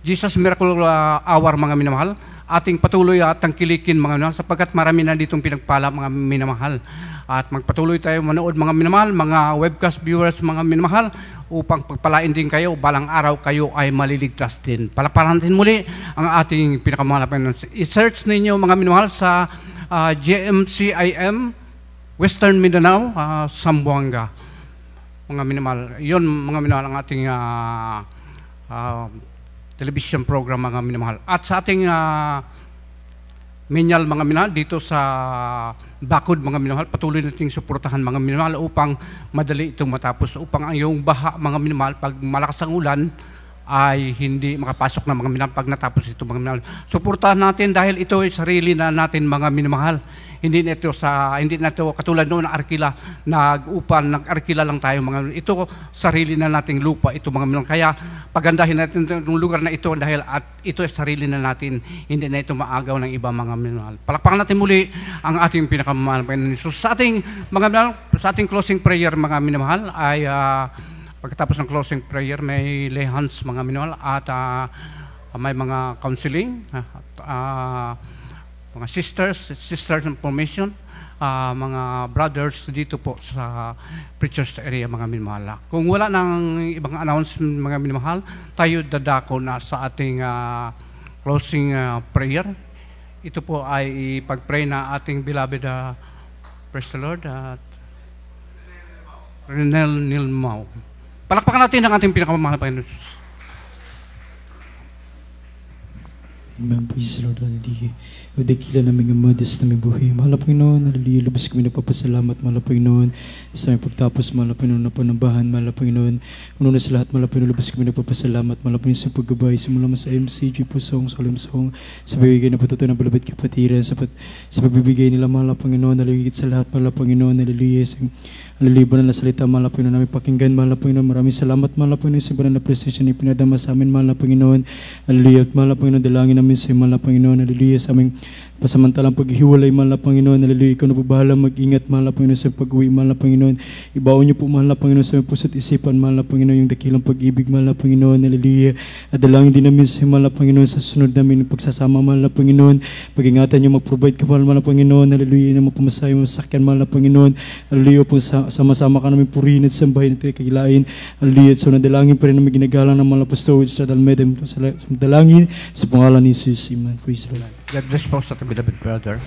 Jesus Miracle ah, Hour mga minamahal. Ating patuloy at tangkilikin mga minamahal sapagkat marami na ditong pinagpala mga minamahal. At magpatuloy tayo manood mga minamahal, mga webcast viewers mga minamahal upang pagpalain din kayo, balang araw kayo ay maliligtas din. Palaparan din muli ang ating pinakamalapin. I-search ninyo mga minamahal sa uh, ah, GMCIM Western Mindanao, uh, Sambuanga mga minimal. Yun, mga minimal ang ating uh, uh, television program, mga minimal. At sa ating uh, ah, minyal, mga minimal dito sa Bakod, mga minimal, patuloy nating suportahan, mga minimal upang madali itong matapos, upang ang iyong baha, mga minimal, pag malakas ang ulan, ay hindi makapasok na mga minamahal pag natapos ito, mga minamahal. Suportahan natin dahil ito ay sarili na natin, mga minamahal. Hindi nito sa hindi nato katulad noon ng Arkila, nag-upan, nag-Arkila lang tayo mga ito sarili na nating lupa ito mga mga kaya pagandahin natin itong lugar na ito dahil at ito ay sarili na natin. Hindi na ito maagaw ng iba mga minamahal. Palakpakan natin muli ang ating pinakamahal Panginoon Jesus. Sa ating mga minamahal, sa ating closing prayer mga minamahal ay uh, pagkatapos ng closing prayer may lay hands mga minamahal at uh, may mga counseling ah, at uh, mga sisters, sisters ng formation, uh, mga brothers dito po sa preachers area mga minmahal. Kung wala ng ibang announcement mga minmahal, tayo dadako na sa ating uh, closing uh, prayer. Ito po ay ipag-pray na ating beloved uh, praise the Lord at uh, Renel Nilmao. Palakpakan natin ang ating pinakamamahal pa Jesus. Amen. Praise the Lord. Hallelujah. O dakila namin ang madas namin buhay. Mahal Panginoon, nalilubos kami na papasalamat, mahal Panginoon. Sa aming pagtapos, mahal Panginoon, na panambahan, mahal Panginoon. Uno na sa lahat, mahal Panginoon, lubos kami na papasalamat, mahal Panginoon, sa paggabay. Simula mo sa MCG po, song, solim song, sa pagbibigay na patutunan ng balabit kapatiran, sa, pat, sa pagbibigay nila, mahal Panginoon, naligit sa lahat, mahal Panginoon, naliluyes. Sa liban na salita, mahal na Panginoon namin pakinggan, mahal na Panginoon. Maraming salamat, mahal na Panginoon sa banal na presensya na pinadama sa amin, mahal na Panginoon. Hallelujah. At mahal na Panginoon, dalangin namin sa iyo, mahal na Panginoon. Hallelujah. Sa aming Pasamantalang paghiwalay, mahal na Panginoon, hallelujah, ikaw na po bahala mag-ingat, mahal na Panginoon sa pag-uwi, mahal na Panginoon. Ibaon niyo po, mahal na Panginoon, sa puso't isipan, mahal na Panginoon, yung dakilang pag-ibig, mahal na Panginoon, hallelujah. At dalangin din namin sa mahal na Panginoon, sa sunod namin, pagsasama, mahal na Panginoon. Pag-ingatan niyo, mag-provide ka, mahal na Panginoon, hallelujah, na mapumasaya, masakyan, mahal na Panginoon. Hallelujah po, sama-sama ka namin purihin at sambahin at kagilain. Hallelujah, so nadalangin pa rin namin ginagalang ng mga apostol, sa dalangin, sa pangalan ni Jesus, Amen. Praise the Lord. God bless po sa kabilang brother.